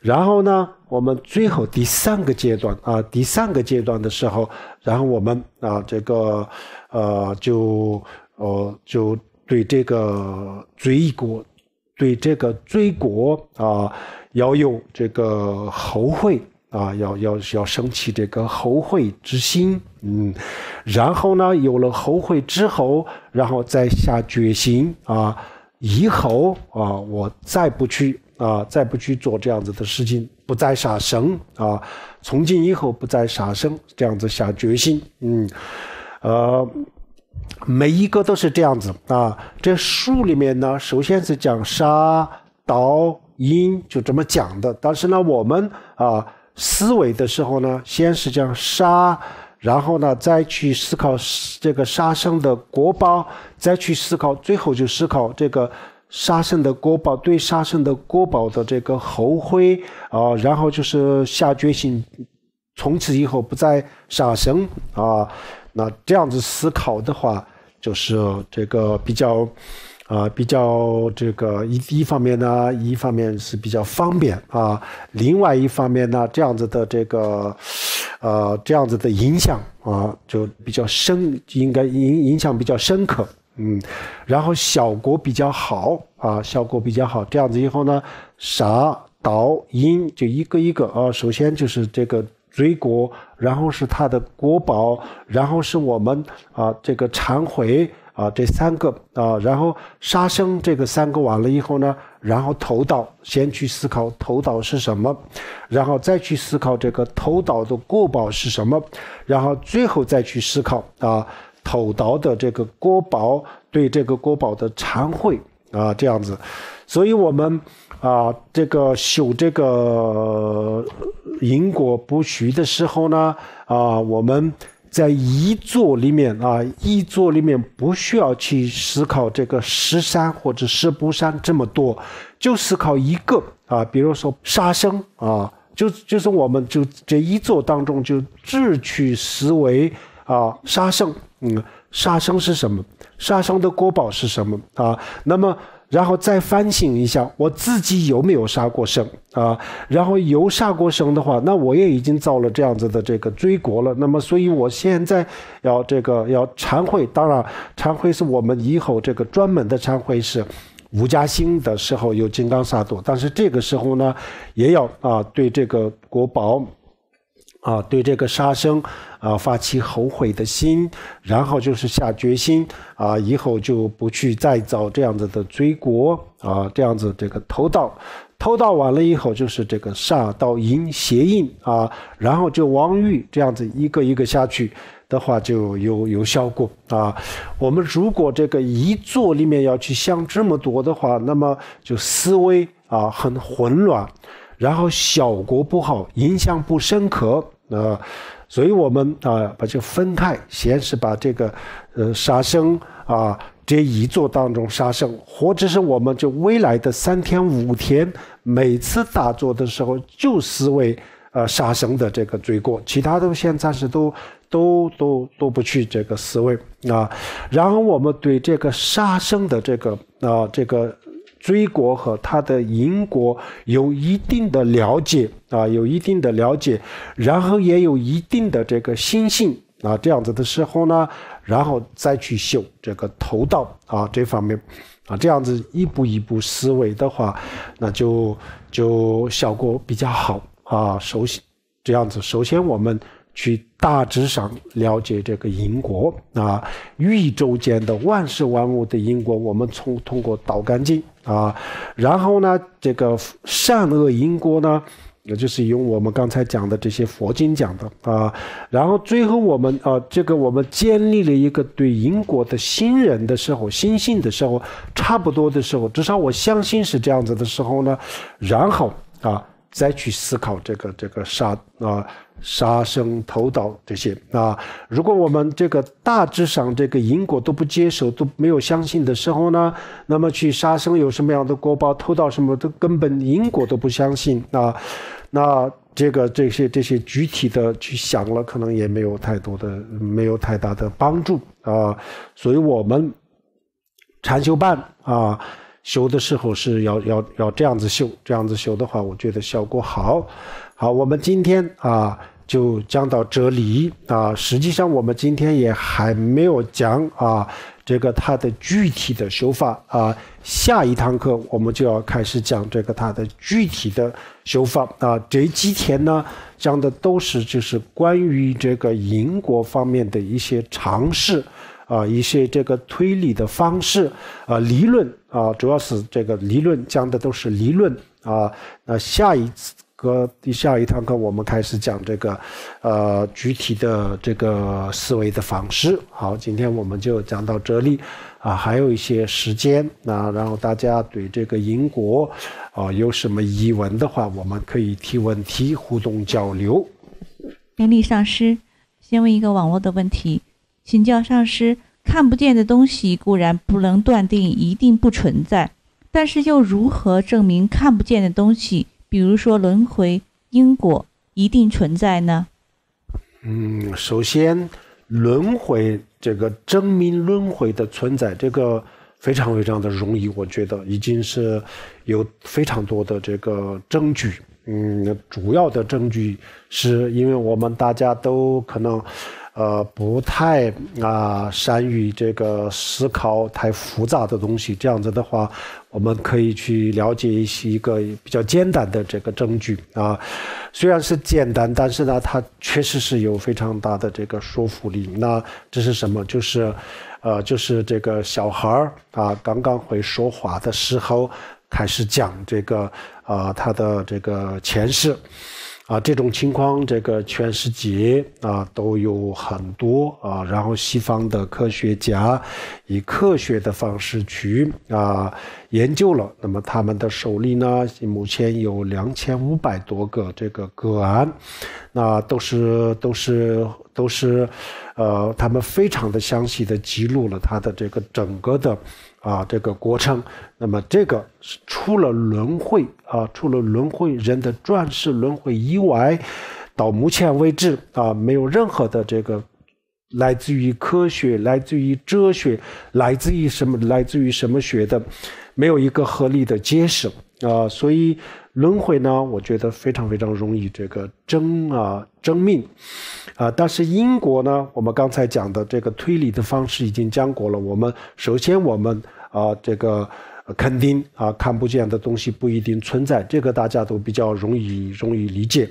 然后呢，我们最后第三个阶段啊，第三个阶段的时候，然后我们啊，这个呃，就呃，就对这个罪过，对这个罪过啊，要有这个后悔啊，要要要升起这个后悔之心。嗯，然后呢，有了后悔之后，然后再下决心啊。以后啊，我再不去啊，再不去做这样子的事情，不再杀生啊。从今以后不再杀生，这样子下决心。嗯，呃，每一个都是这样子啊。这书里面呢，首先是讲杀、刀阴，就这么讲的。但是呢，我们啊，思维的时候呢，先是讲杀。然后呢，再去思考这个杀生的国报，再去思考，最后就思考这个杀生的国报对杀生的国报的这个后悔啊，然后就是下决心，从此以后不再杀生啊。那这样子思考的话，就是这个比较啊，比较这个一一方面呢，一方面是比较方便啊，另外一方面呢，这样子的这个。呃，这样子的影响啊，就比较深，应该影影响比较深刻。嗯，然后效果比较好啊，效果比较好，这样子以后呢，杀、导引就一个一个啊。首先就是这个追国，然后是它的国宝，然后是我们啊这个忏悔啊这三个啊，然后杀生这个三个完了以后呢。然后头导先去思考头导是什么，然后再去思考这个头导的过宝是什么，然后最后再去思考啊头导的这个过宝对这个过宝的忏悔啊这样子，所以我们啊这个修这个因果不虚的时候呢啊我们。在一座里面啊，一座里面不需要去思考这个十三或者十不三这么多，就思考一个啊，比如说杀生啊，就就是我们就这一座当中就智取十为啊杀生，嗯，杀生是什么？杀生的果宝是什么啊？那么。然后再反省一下，我自己有没有杀过生啊？然后有杀过生的话，那我也已经造了这样子的这个罪过了。那么，所以我现在要这个要忏悔。当然，忏悔是我们以后这个专门的忏悔是吴家兴的时候有金刚萨埵，但是这个时候呢，也要啊对这个国宝。啊，对这个杀生，啊，发起后悔的心，然后就是下决心，啊，以后就不去再造这样子的罪过，啊，这样子这个偷盗，偷盗完了以后就是这个杀盗淫邪淫啊，然后就亡欲，这样子一个一个下去的话就有有效果啊。我们如果这个一做里面要去想这么多的话，那么就思维啊很混乱，然后效果不好，影响不深刻。啊，所以，我们啊，把这个分派，先是把这个，呃，杀生啊，这一座当中杀生，或者是我们就未来的三天五天，每次打坐的时候就思维，呃，杀生的这个罪过，其他都先暂时都都都都不去这个思维啊，然后我们对这个杀生的这个啊这个。追国和他的因果有一定的了解啊，有一定的了解，然后也有一定的这个心性啊，这样子的时候呢，然后再去修这个头道啊这方面，啊这样子一步一步思维的话，那就就效果比较好啊。首先这样子，首先我们去大致上了解这个因果啊，宇宙间的万事万物的因果，我们从通过道干净。啊，然后呢，这个善恶因果呢，也就是用我们刚才讲的这些佛经讲的啊。然后最后我们啊，这个我们建立了一个对因果的信任的时候、心性的时候差不多的时候，至少我相信是这样子的时候呢，然后啊再去思考这个这个杀啊。杀生、偷盗这些啊，如果我们这个大致上这个因果都不接受、都没有相信的时候呢，那么去杀生有什么样的果报、偷盗什么的，根本因果都不相信啊，那这个这些这些具体的去想了，可能也没有太多的、没有太大的帮助啊。所以我们禅修办啊，修的时候是要要要这样子修，这样子修的话，我觉得效果好。好，我们今天啊就讲到这里啊。实际上，我们今天也还没有讲啊，这个它的具体的手法啊。下一堂课我们就要开始讲这个它的具体的手法啊。这几天呢讲的都是就是关于这个英国方面的一些尝试啊，一些这个推理的方式啊，理论啊，主要是这个理论讲的都是理论啊。那下一次。哥，下一堂课我们开始讲这个，呃，具体的这个思维的方式。好，今天我们就讲到这里啊，还有一些时间啊，然后大家对这个因果啊，有什么疑问的话，我们可以提问题，互动交流。明力上师，先问一个网络的问题，请教上师，看不见的东西固然不能断定一定不存在，但是又如何证明看不见的东西？比如说轮回因果一定存在呢？嗯，首先轮回这个证明轮回的存在，这个非常非常的容易，我觉得已经是有非常多的这个证据。嗯，主要的证据是因为我们大家都可能。呃，不太啊，善于这个思考太复杂的东西。这样子的话，我们可以去了解一些一个比较简单的这个证据啊。虽然是简单，但是呢，它确实是有非常大的这个说服力。那这是什么？就是，呃，就是这个小孩儿啊，刚刚会说话的时候开始讲这个啊，他的这个前世。啊，这种情况，这个全世界啊都有很多啊。然后西方的科学家以科学的方式去啊研究了。那么他们的手里呢，目前有两千五百多个这个个案，那都是都是都是，呃，他们非常的详细的记录了他的这个整个的。啊，这个国称，那么这个是除了轮回啊，除了轮回人的转世轮回以外，到目前为止啊，没有任何的这个来自于科学、来自于哲学、来自于什么、来自于什么学的，没有一个合理的解释啊，所以轮回呢，我觉得非常非常容易这个争啊争命。啊，但是英国呢？我们刚才讲的这个推理的方式已经讲过了。我们首先我们啊，这个肯定啊，看不见的东西不一定存在，这个大家都比较容易容易理解。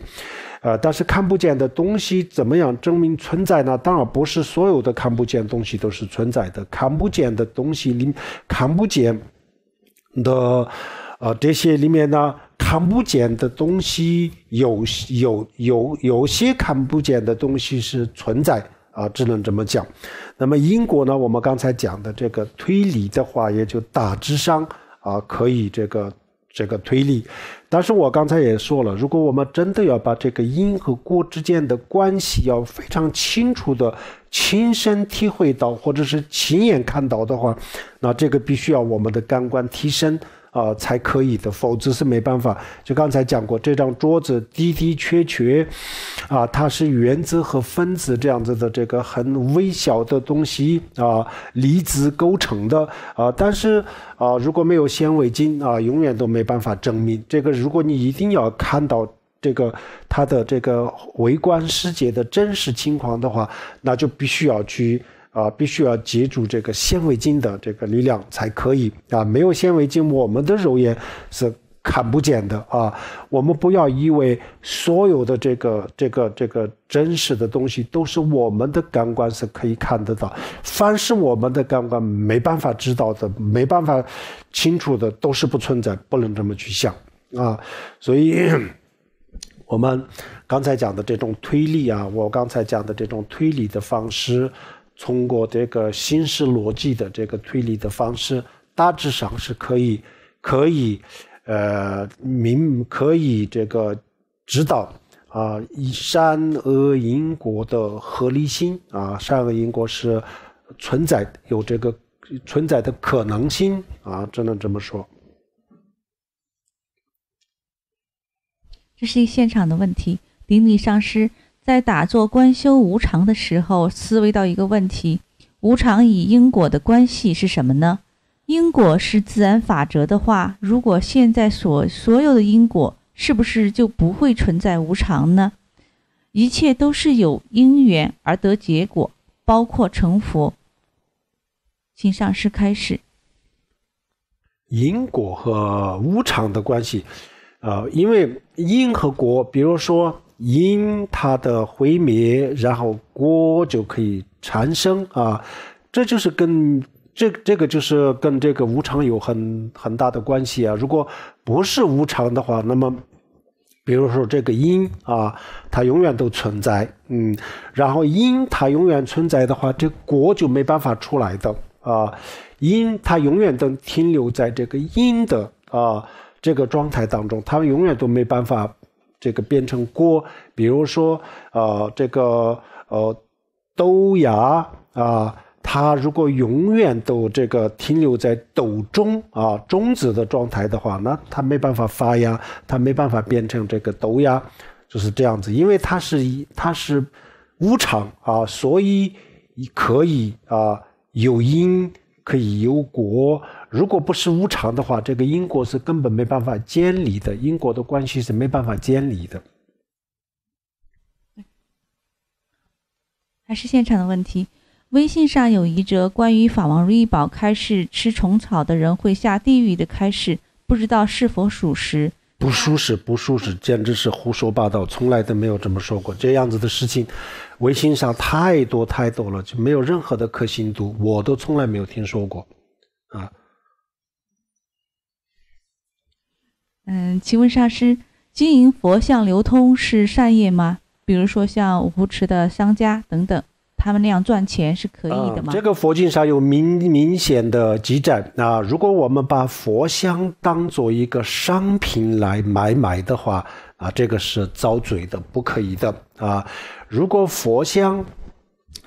啊，但是看不见的东西怎么样证明存在呢？当然不是所有的看不见东西都是存在的。看不见的东西里看不见的。啊，这些里面呢，看不见的东西有有有有些看不见的东西是存在啊，只能这么讲。那么因果呢，我们刚才讲的这个推理的话，也就大致上啊可以这个这个推理。但是我刚才也说了，如果我们真的要把这个因和果之间的关系要非常清楚的亲身体会到，或者是亲眼看到的话，那这个必须要我们的感官提升。呃，才可以的，否则是没办法。就刚才讲过，这张桌子的的确确，啊，它是原子和分子这样子的这个很微小的东西啊，离子构成的啊。但是啊，如果没有显微镜啊，永远都没办法证明这个。如果你一定要看到这个它的这个微观世界的真实情况的话，那就必须要去。啊，必须要借助这个纤维镜的这个力量才可以啊！没有纤维镜，我们的肉眼是看不见的啊！我们不要以为所有的这个、这个、这个真实的东西都是我们的感官是可以看得到。凡是我们的感官没办法知道的、没办法清楚的，都是不存在，不能这么去想啊！所以，我们刚才讲的这种推理啊，我刚才讲的这种推理的方式。通过这个形式逻辑的这个推理的方式，大致上是可以，可以，呃，明可以这个指导啊，善恶因果的合理性啊，善恶因果是存在有这个存在的可能性啊，只能这么说。这是一现场的问题，林上师。在打坐观修无常的时候，思维到一个问题：无常与因果的关系是什么呢？因果是自然法则的话，如果现在所所有的因果，是不是就不会存在无常呢？一切都是有因缘而得结果，包括成佛。请上师开始。因果和无常的关系，呃，因为因和果，比如说。因它的毁灭，然后果就可以产生啊，这就是跟这这个就是跟这个无常有很很大的关系啊。如果不是无常的话，那么比如说这个因啊，它永远都存在，嗯，然后因它永远存在的话，这果就没办法出来的啊。因它永远都停留在这个因的啊这个状态当中，它永远都没办法。这个变成锅，比如说，呃，这个呃豆芽啊，它如果永远都这个停留在豆中啊种子的状态的话，那它没办法发芽，它没办法变成这个豆芽，就是这样子，因为它是它是无常啊，所以可以啊有因可以有果。如果不是无常的话，这个因果是根本没办法监理的，因果的关系是没办法监理的。还是现场的问题，微信上有一则关于法王如意宝开示吃虫草的人会下地狱的开示，不知道是否属实？不属实，不属实，简直是胡说八道，从来都没有这么说过。这样子的事情，微信上太多太多了，就没有任何的可信度，我都从来没有听说过。嗯，请问上师，经营佛像流通是善业吗？比如说像无池的商家等等，他们那样赚钱是可以的吗？这个佛经上有明明显的记载。那如果我们把佛像当做一个商品来买卖的话，啊，这个是遭罪的，不可以的啊。如果佛像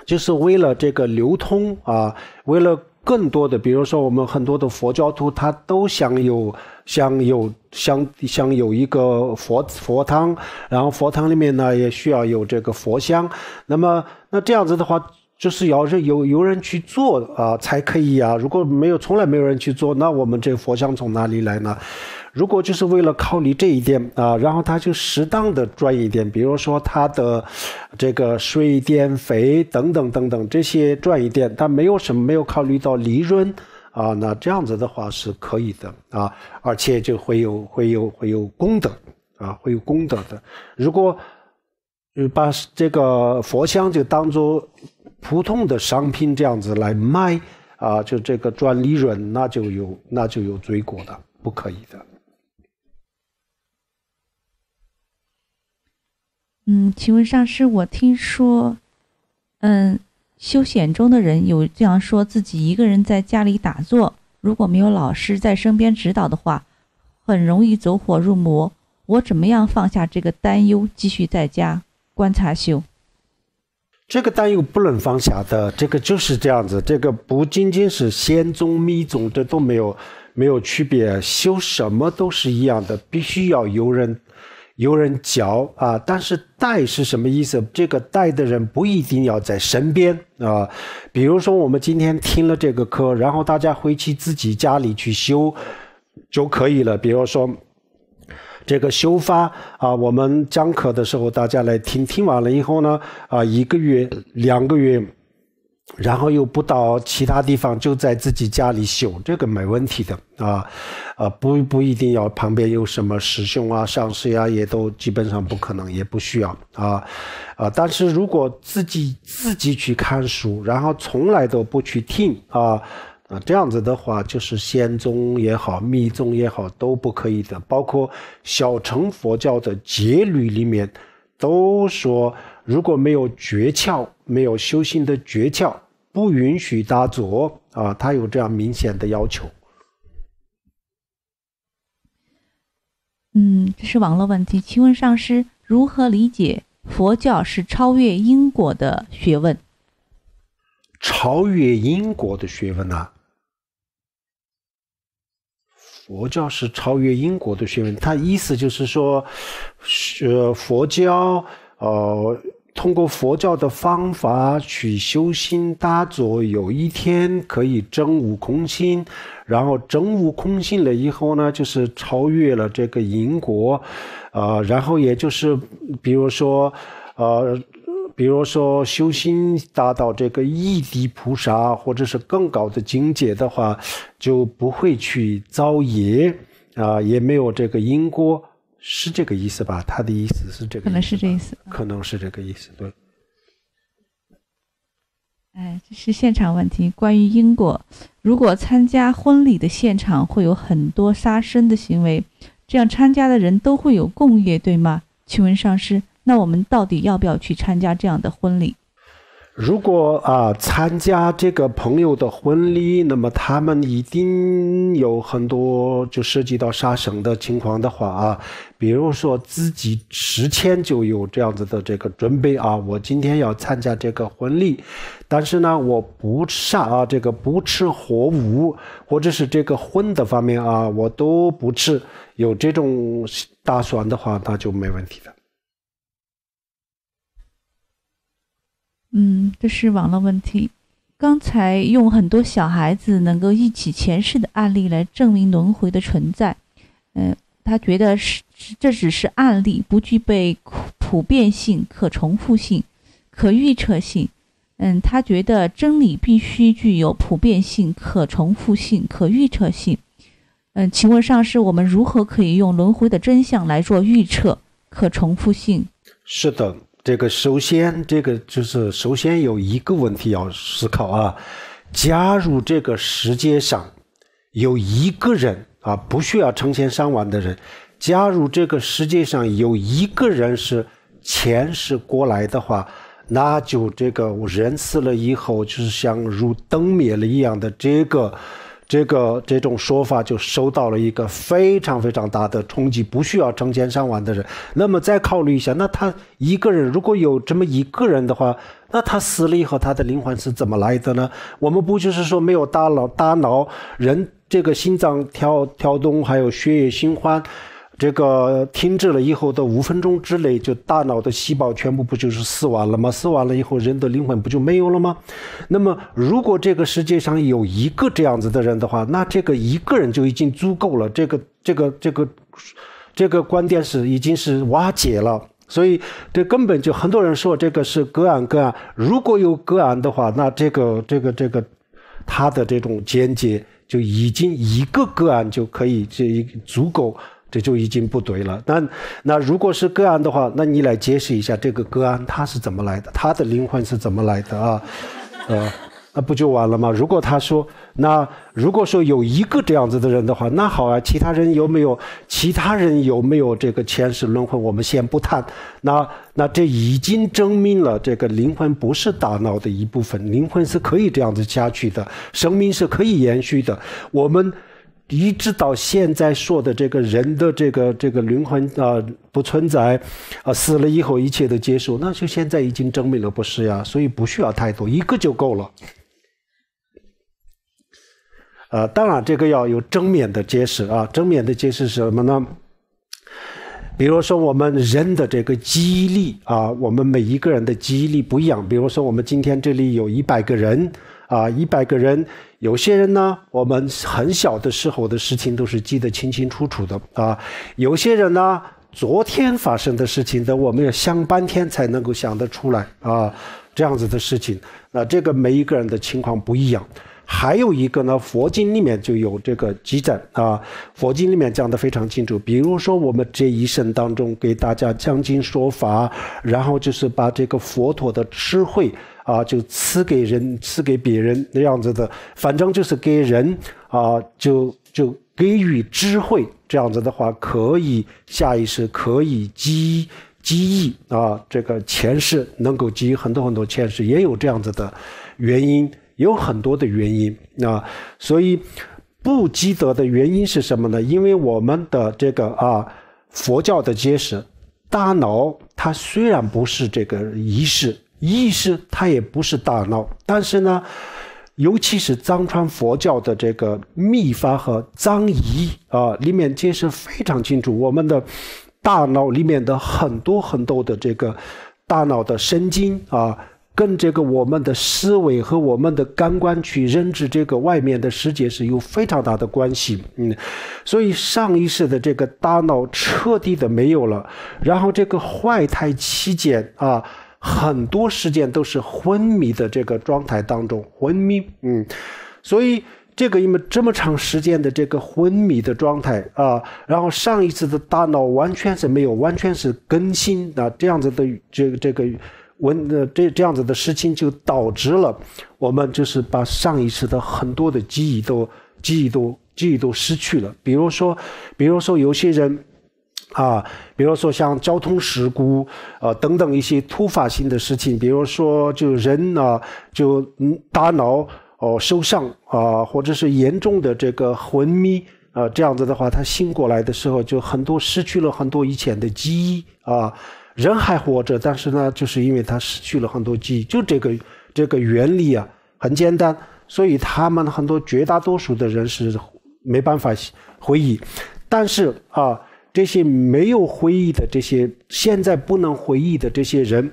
就是为了这个流通啊，为了更多的，比如说我们很多的佛教徒，他都想有。像有像像有一个佛佛堂，然后佛堂里面呢也需要有这个佛香，那么那这样子的话，就是要是有有人去做啊才可以啊，如果没有，从来没有人去做，那我们这佛香从哪里来呢？如果就是为了靠你这一点啊，然后他就适当的赚一点，比如说他的这个水电费等等等等这些赚一点，他没有什么没有考虑到利润。啊，那这样子的话是可以的啊，而且就会有会有会有功德啊，会有功德的。如果把这个佛像就当做普通的商品这样子来卖啊，就这个赚利润，那就有那就有罪过了，不可以的。嗯，请问上师，我听说，嗯。修显中的人有这样说，自己一个人在家里打坐，如果没有老师在身边指导的话，很容易走火入魔。我怎么样放下这个担忧，继续在家观察修？这个担忧不能放下的，这个就是这样子，这个不仅仅是仙宗、密宗，这都没有没有区别，修什么都是一样的，必须要有人。有人教啊，但是带是什么意思？这个带的人不一定要在身边啊。比如说，我们今天听了这个课，然后大家回去自己家里去修就可以了。比如说，这个修发啊，我们讲课的时候大家来听听完了以后呢，啊，一个月、两个月。然后又不到其他地方，就在自己家里修，这个没问题的啊，呃，不不一定要旁边有什么师兄啊、上师呀，也都基本上不可能，也不需要啊啊。但是如果自己自己去看书，然后从来都不去听啊啊，这样子的话，就是仙宗也好、密宗也好都不可以的，包括小乘佛教的戒律里面都说。如果没有诀窍，没有修行的诀窍，不允许打坐啊！他有这样明显的要求。嗯，这是网络问题。请问上师如何理解佛教是超越因果的学问？超越因果的学问呢？佛教是超越因果的学问，它意思就是说，呃，佛教。呃，通过佛教的方法去修心打坐，有一天可以证悟空心，然后证悟空心了以后呢，就是超越了这个因果，呃，然后也就是比如说，呃，比如说修心达到这个异地菩萨或者是更高的境界的话，就不会去造业啊，也没有这个因果。是这个意思吧？他的意思是这个，可能是这意思，可能是这个意思，对。哎，这是现场问题。关于因果，如果参加婚礼的现场会有很多杀生的行为，这样参加的人都会有共业，对吗？请问上师，那我们到底要不要去参加这样的婚礼？如果啊参加这个朋友的婚礼，那么他们一定有很多就涉及到杀生的情况的话啊，比如说自己十天就有这样子的这个准备啊，我今天要参加这个婚礼，但是呢我不杀啊这个不吃活物，或者是这个荤的方面啊我都不吃，有这种打算的话那就没问题的。嗯，这是网络问题。刚才用很多小孩子能够忆起前世的案例来证明轮回的存在。嗯，他觉得是这只是案例，不具备普遍性、可重复性、可预测性。嗯，他觉得真理必须具有普遍性、可重复性、可预测性。嗯，请问上师，我们如何可以用轮回的真相来做预测、可重复性？是的。这个首先，这个就是首先有一个问题要思考啊。假如这个世界上有一个人啊，不需要成千上万的人；假如这个世界上有一个人是前世过来的话，那就这个人死了以后，就是像如灯灭了一样的这个。这个这种说法就受到了一个非常非常大的冲击，不需要成千上万的人。那么再考虑一下，那他一个人如果有这么一个人的话，那他死了以后，他的灵魂是怎么来的呢？我们不就是说没有大脑，大脑人这个心脏跳跳动，还有血液循环。这个停止了以后的五分钟之内，就大脑的细胞全部不就是死完了吗？死完了以后，人的灵魂不就没有了吗？那么，如果这个世界上有一个这样子的人的话，那这个一个人就已经足够了。这个这个这个这个观点是已经是瓦解了。所以，这根本就很多人说这个是个案个案。如果有个案的话，那这个这个这个他的这种见解就已经一个个案就可以这一足够。这就已经不对了。那那如果是个案的话，那你来解释一下这个个案他是怎么来的，他的灵魂是怎么来的啊？呃，那不就完了吗？如果他说，那如果说有一个这样子的人的话，那好啊，其他人有没有？其他人有没有这个前世轮回？我们先不谈。那那这已经证明了这个灵魂不是大脑的一部分，灵魂是可以这样子下去的，生命是可以延续的。我们。一直到现在说的这个人的这个这个灵魂啊不存在，啊死了以后一切都结束，那就现在已经证明了不是呀，所以不需要太多，一个就够了。呃，当然这个要有正面的解释啊，正面的解释是什么呢？比如说我们人的这个记忆力啊，我们每一个人的记忆力不一样。比如说我们今天这里有一百个人。啊，一百个人，有些人呢，我们很小的时候的事情都是记得清清楚楚的啊；有些人呢，昨天发生的事情，等我们要想半天才能够想得出来啊。这样子的事情，那这个每一个人的情况不一样。还有一个呢，佛经里面就有这个记载啊，佛经里面讲得非常清楚。比如说，我们这一生当中给大家讲经说法，然后就是把这个佛陀的智慧。啊，就赐给人，赐给别人那样子的，反正就是给人啊，就就给予智慧这样子的话，可以下意识可以积积忆啊，这个前世能够积很多很多前世，也有这样子的原因，有很多的原因啊。所以不积德的原因是什么呢？因为我们的这个啊，佛教的解释，大脑它虽然不是这个仪式，意识它也不是大脑，但是呢，尤其是藏传佛教的这个密法和藏仪啊，里面解释非常清楚，我们的大脑里面的很多很多的这个大脑的神经啊，跟这个我们的思维和我们的感官去认知这个外面的世界是有非常大的关系。嗯，所以上一世的这个大脑彻底的没有了，然后这个坏胎期间啊。很多时间都是昏迷的这个状态当中，昏迷，嗯，所以这个因为这么长时间的这个昏迷的状态啊，然后上一次的大脑完全是没有，完全是更新啊，这样子的这个这个文呃这这样子的事情就导致了我们就是把上一次的很多的记忆都记忆都记忆都失去了，比如说，比如说有些人。啊，比如说像交通事故，呃，等等一些突发性的事情，比如说就人呢，就嗯大脑哦受伤啊，或者是严重的这个昏迷，呃，这样子的话，他醒过来的时候就很多失去了很多以前的记忆啊，人还活着，但是呢，就是因为他失去了很多记忆，就这个这个原理啊，很简单，所以他们很多绝大多数的人是没办法回忆，但是啊。这些没有回忆的这些现在不能回忆的这些人，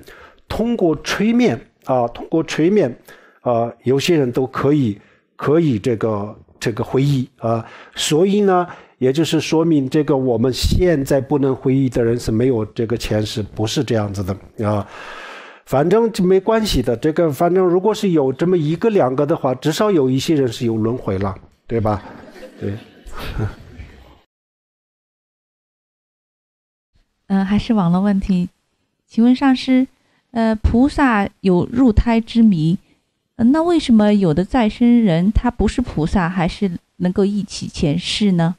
通过催眠啊，通过催眠啊，有些人都可以可以这个这个回忆啊，所以呢，也就是说明这个我们现在不能回忆的人是没有这个前世，不是这样子的啊。反正就没关系的，这个反正如果是有这么一个两个的话，至少有一些人是有轮回了，对吧？对。嗯，还是网络问题，请问上师，呃，菩萨有入胎之谜，那为什么有的再生人他不是菩萨，还是能够一起前世呢？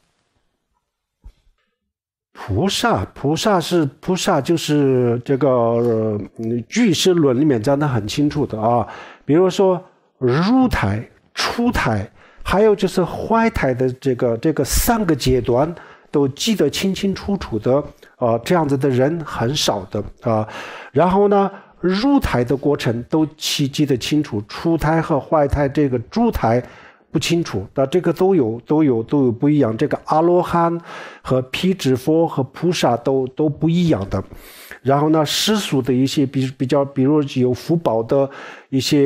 菩萨，菩萨是菩萨，就是这个《呃、俱舍论》里面讲的很清楚的啊。比如说入胎、出胎，还有就是怀胎的这个这个三个阶段，都记得清清楚楚的。呃，这样子的人很少的啊。然后呢，入胎的过程都记记得清楚，出胎和坏胎这个住胎不清楚那这个都有都有都有不一样。这个阿罗汉和皮支佛和菩萨都都不一样的。然后呢，世俗的一些，比比较，比如有福报的一些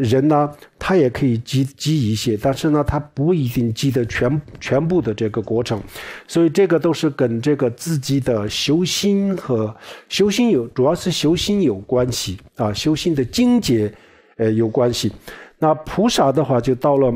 人呢，他也可以积积一些，但是呢，他不一定积得全全部的这个过程。所以这个都是跟这个自己的修心和修心有，主要是修心有关系啊，修心的境界呃有关系。那菩萨的话，就到了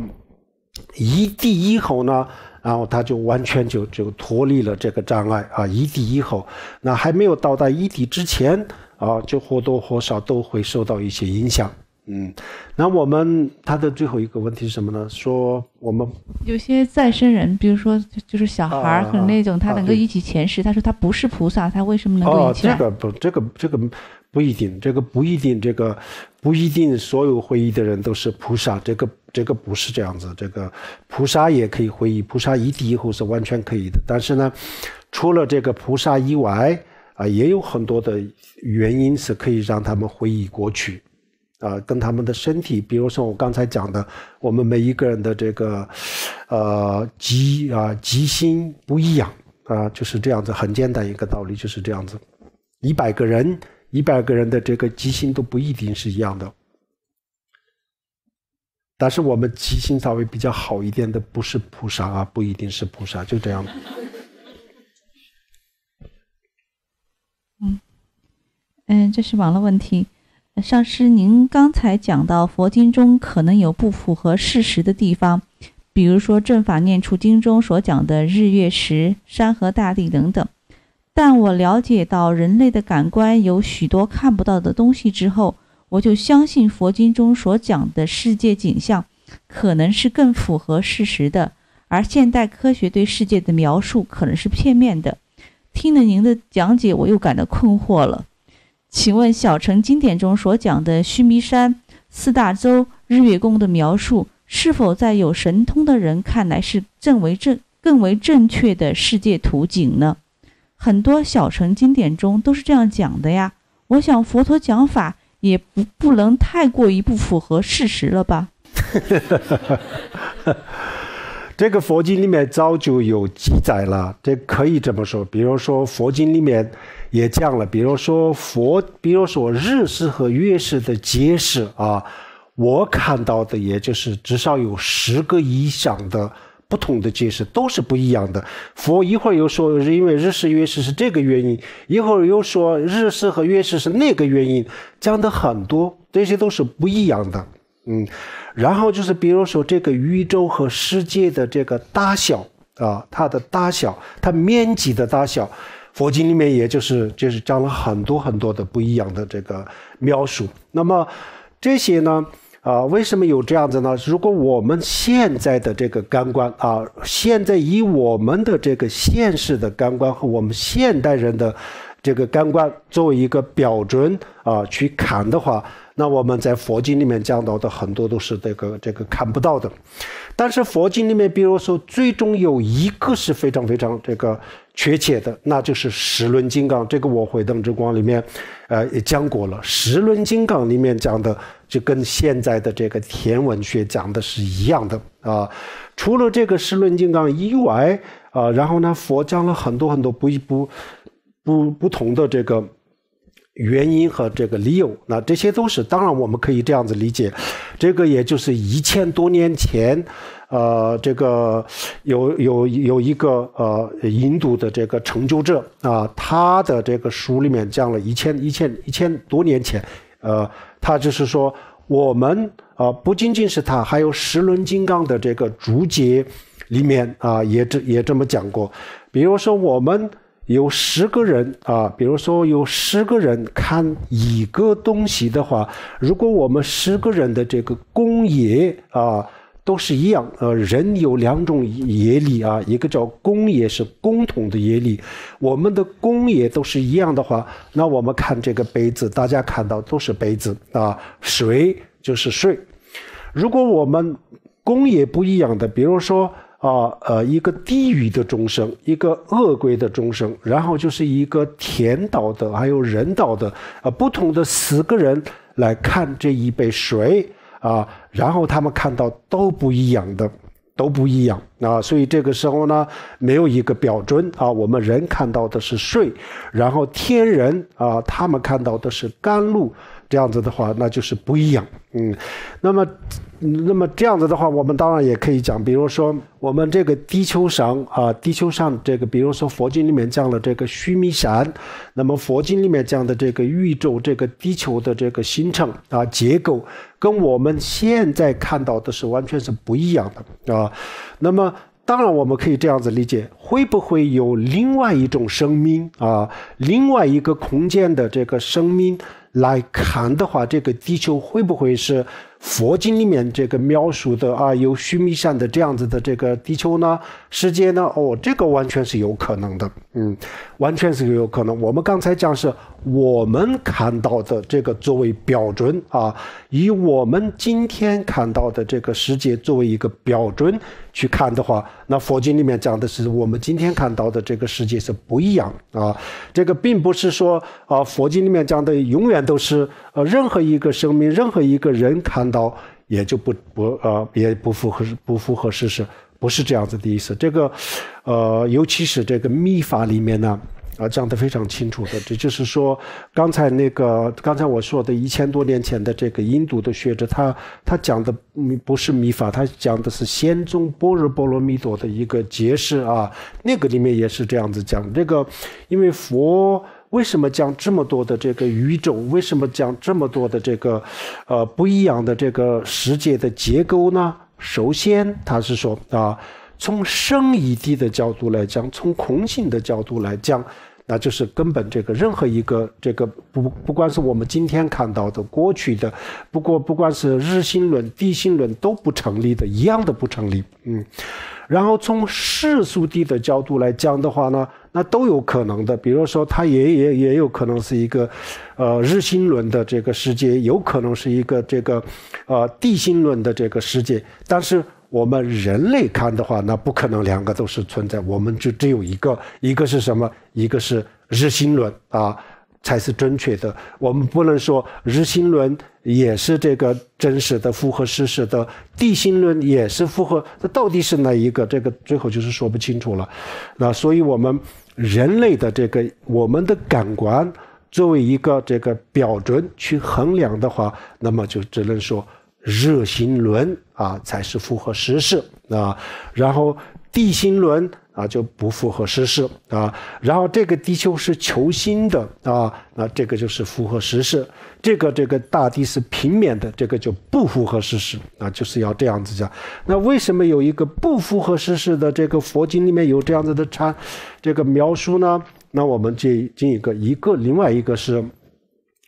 一地一候呢。然后他就完全就就脱离了这个障碍啊，异地以后，那还没有到达异地之前啊，就或多或少都会受到一些影响。嗯，那我们他的最后一个问题是什么呢？说我们有些在生人，比如说就是小孩儿可能那种他能够一起前世，他说他不是菩萨，他为什么能够一起？哦，这个不，这个这个。不一定，这个不一定，这个不一定，所有皈依的人都是菩萨，这个这个不是这样子。这个菩萨也可以皈依，菩萨一地以后是完全可以的。但是呢，除了这个菩萨以外，啊，也有很多的原因是可以让他们回忆过去，啊，跟他们的身体，比如说我刚才讲的，我们每一个人的这个，呃，吉啊，吉星不一样，啊，就是这样子，很简单一个道理，就是这样子，一百个人。一百个人的这个吉星都不一定是一样的，但是我们吉星稍微比较好一点的，不是菩萨啊，不一定是菩萨，就这样。嗯，嗯，这是网络问题。上师，您刚才讲到佛经中可能有不符合事实的地方，比如说《正法念处经》中所讲的日月时、山河大地等等。但我了解到人类的感官有许多看不到的东西之后，我就相信佛经中所讲的世界景象可能是更符合事实的，而现代科学对世界的描述可能是片面的。听了您的讲解，我又感到困惑了。请问，小乘经典中所讲的须弥山、四大洲、日月宫的描述，是否在有神通的人看来是更为正、更为正确的世界图景呢？很多小乘经典中都是这样讲的呀，我想佛陀讲法也不不能太过于不符合事实了吧？这个佛经里面早就有记载了，这可以这么说。比如说佛经里面也讲了，比如说佛，比如说日食和月食的解释啊，我看到的也就是至少有十个以上的。不同的解释都是不一样的。佛一会儿又说，因为日食月食是这个原因；一会儿又说日食和月食是那个原因，讲的很多，这些都是不一样的。嗯，然后就是比如说这个宇宙和世界的这个大小啊，它的大小，它面积的大小，佛经里面也就是就是讲了很多很多的不一样的这个描述。那么这些呢？啊，为什么有这样子呢？如果我们现在的这个感官啊，现在以我们的这个现实的感官和我们现代人的这个感官作为一个标准啊去看的话，那我们在佛经里面讲到的很多都是这个这个看不到的。但是佛经里面，比如说，最终有一个是非常非常这个确切的，那就是《十轮金刚》，这个我回灯之光里面，呃，也讲过了，《十轮金刚》里面讲的。就跟现在的这个天文学讲的是一样的啊，除了这个《释论金刚》以外啊，然后呢，佛讲了很多很多不一不不不同的这个原因和这个理由，那这些都是当然我们可以这样子理解，这个也就是一千多年前，呃，这个有有有一个呃印度的这个成就者啊，他的这个书里面讲了一千一千一千多年前，呃。他就是说，我们啊，不仅仅是他，还有《十轮金刚》的这个竹节里面啊，也这也这么讲过。比如说，我们有十个人啊，比如说有十个人看一个东西的话，如果我们十个人的这个公业啊。都是一样，呃，人有两种业力啊，一个叫公业，是公同的业力。我们的公业都是一样的话，那我们看这个杯子，大家看到都是杯子啊，水就是水。如果我们公业不一样的，比如说啊，呃，一个地狱的众生，一个恶鬼的众生，然后就是一个天道的，还有人道的，啊，不同的十个人来看这一杯水。啊，然后他们看到都不一样的，都不一样啊，所以这个时候呢，没有一个标准啊。我们人看到的是睡，然后天人啊，他们看到的是甘露。这样子的话，那就是不一样，嗯，那么，那么这样子的话，我们当然也可以讲，比如说我们这个地球上啊，地球上这个，比如说佛经里面讲了这个须弥山，那么佛经里面讲的这个宇宙、这个地球的这个形成啊、结构，跟我们现在看到的是完全是不一样的啊。那么，当然我们可以这样子理解，会不会有另外一种生命啊，另外一个空间的这个生命？来看的话，这个地球会不会是？佛经里面这个描述的啊，有须弥山的这样子的这个地球呢，世界呢，哦，这个完全是有可能的，嗯，完全是有可能。我们刚才讲是我们看到的这个作为标准啊，以我们今天看到的这个世界作为一个标准去看的话，那佛经里面讲的是我们今天看到的这个世界是不一样啊，这个并不是说啊，佛经里面讲的永远都是呃，任何一个生命，任何一个人看。到也就不不呃也不符合不符合事实，不是这样子的意思。这个，呃，尤其是这个密法里面呢，啊讲得非常清楚的，这就是说，刚才那个刚才我说的，一千多年前的这个印度的学者，他他讲的不是密法，他讲的是《仙宗般若波罗蜜多》的一个解释啊，那个里面也是这样子讲。这个，因为佛。为什么讲这么多的这个宇宙？为什么讲这么多的这个呃不一样的这个世界的结构呢？首先，他是说啊，从生一地的角度来讲，从空性的角度来讲，那就是根本这个任何一个这个不，不管是我们今天看到的过去的，不过不管是日心论、地心论都不成立的，一样的不成立。嗯，然后从世俗地的角度来讲的话呢？那都有可能的，比如说它也也也有可能是一个，呃，日心轮的这个世界，有可能是一个这个，呃，地心轮的这个世界。但是我们人类看的话，那不可能两个都是存在，我们就只有一个，一个是什么？一个是日心轮啊，才是正确的。我们不能说日心轮也是这个真实的、符合事实的，地心轮也是符合。那到底是哪一个？这个最后就是说不清楚了。那所以，我们。人类的这个我们的感官作为一个这个标准去衡量的话，那么就只能说热新轮啊才是符合实事啊，然后。地心轮啊就不符合实事啊，然后这个地球是球心的啊，那这个就是符合实事这个这个大地是平面的，这个就不符合实事啊，就是要这样子讲。那为什么有一个不符合实事的这个佛经里面有这样子的参这个描述呢？那我们这进一个一个，另外一个是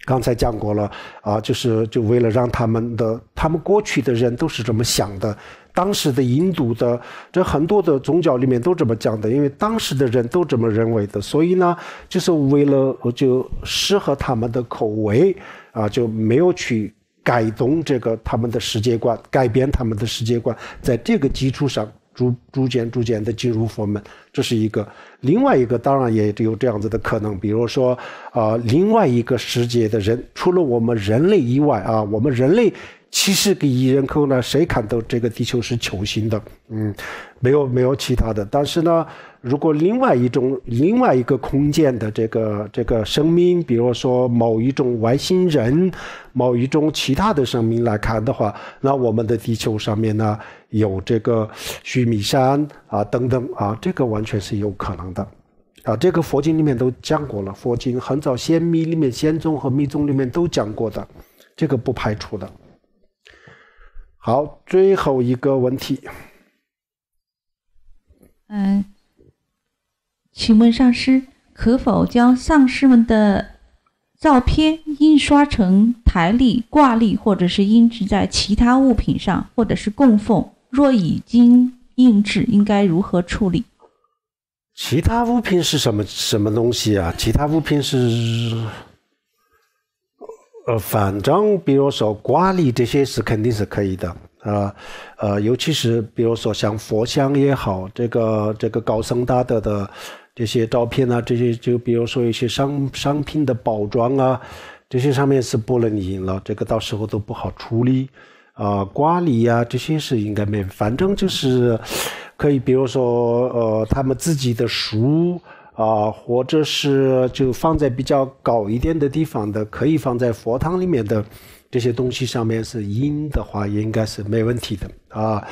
刚才讲过了啊，就是就为了让他们的他们过去的人都是这么想的。当时的印度的这很多的宗教里面都这么讲的，因为当时的人都这么认为的，所以呢，就是为了就适合他们的口味啊，就没有去改动这个他们的世界观，改变他们的世界观，在这个基础上逐逐渐逐渐的进入佛门，这是一个。另外一个当然也有这样子的可能，比如说啊，另外一个世界的人除了我们人类以外啊，我们人类。七十个亿人口呢？谁看到这个地球是球形的？嗯，没有没有其他的。但是呢，如果另外一种、另外一个空间的这个这个生命，比如说某一种外星人、某一种其他的生命来看的话，那我们的地球上面呢有这个须弥山啊等等啊，这个完全是有可能的啊。这个佛经里面都讲过了，佛经很早先密里面、仙宗和密宗里面都讲过的，这个不排除的。好，最后一个问题。嗯，请问上师，可否将上师们的照片印刷成台历、挂历，或者是印制在其他物品上，或者是供奉？若已经印制，应该如何处理？其他物品是什么什么东西啊？其他物品是。呃，反正比如说挂历这些是肯定是可以的，啊，呃，尤其是比如说像佛像也好，这个这个高僧大德的这些照片啊，这些就比如说一些商商品的包装啊，这些上面是不能印了，这个到时候都不好处理。啊，挂历呀这些是应该没，反正就是可以，比如说呃他们自己的书。啊，或者是就放在比较高一点的地方的，可以放在佛堂里面的这些东西上面是阴的话，也应该是没问题的啊。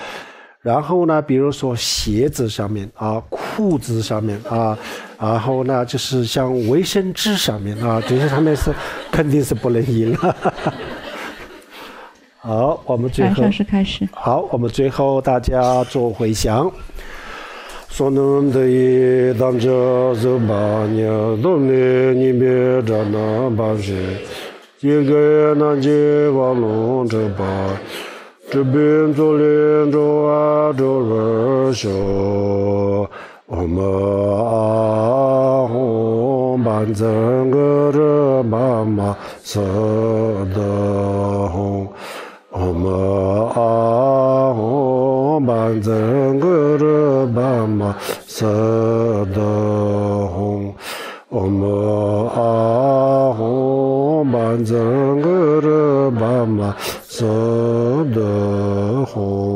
然后呢，比如说鞋子上面啊，裤子上面啊，然后呢，就是像卫生纸上面啊，这些上面是 肯定是不能阴了。好，我们最后开始。好，我们最后大家做回响。sonam de yi dam ja zu ba nya do me ni be da na ba je ye ge na je wa lu a do ro sho o ma a ho ba zang ge re ma sa da ho o ma a ban zang gur ba ma sa da hong om a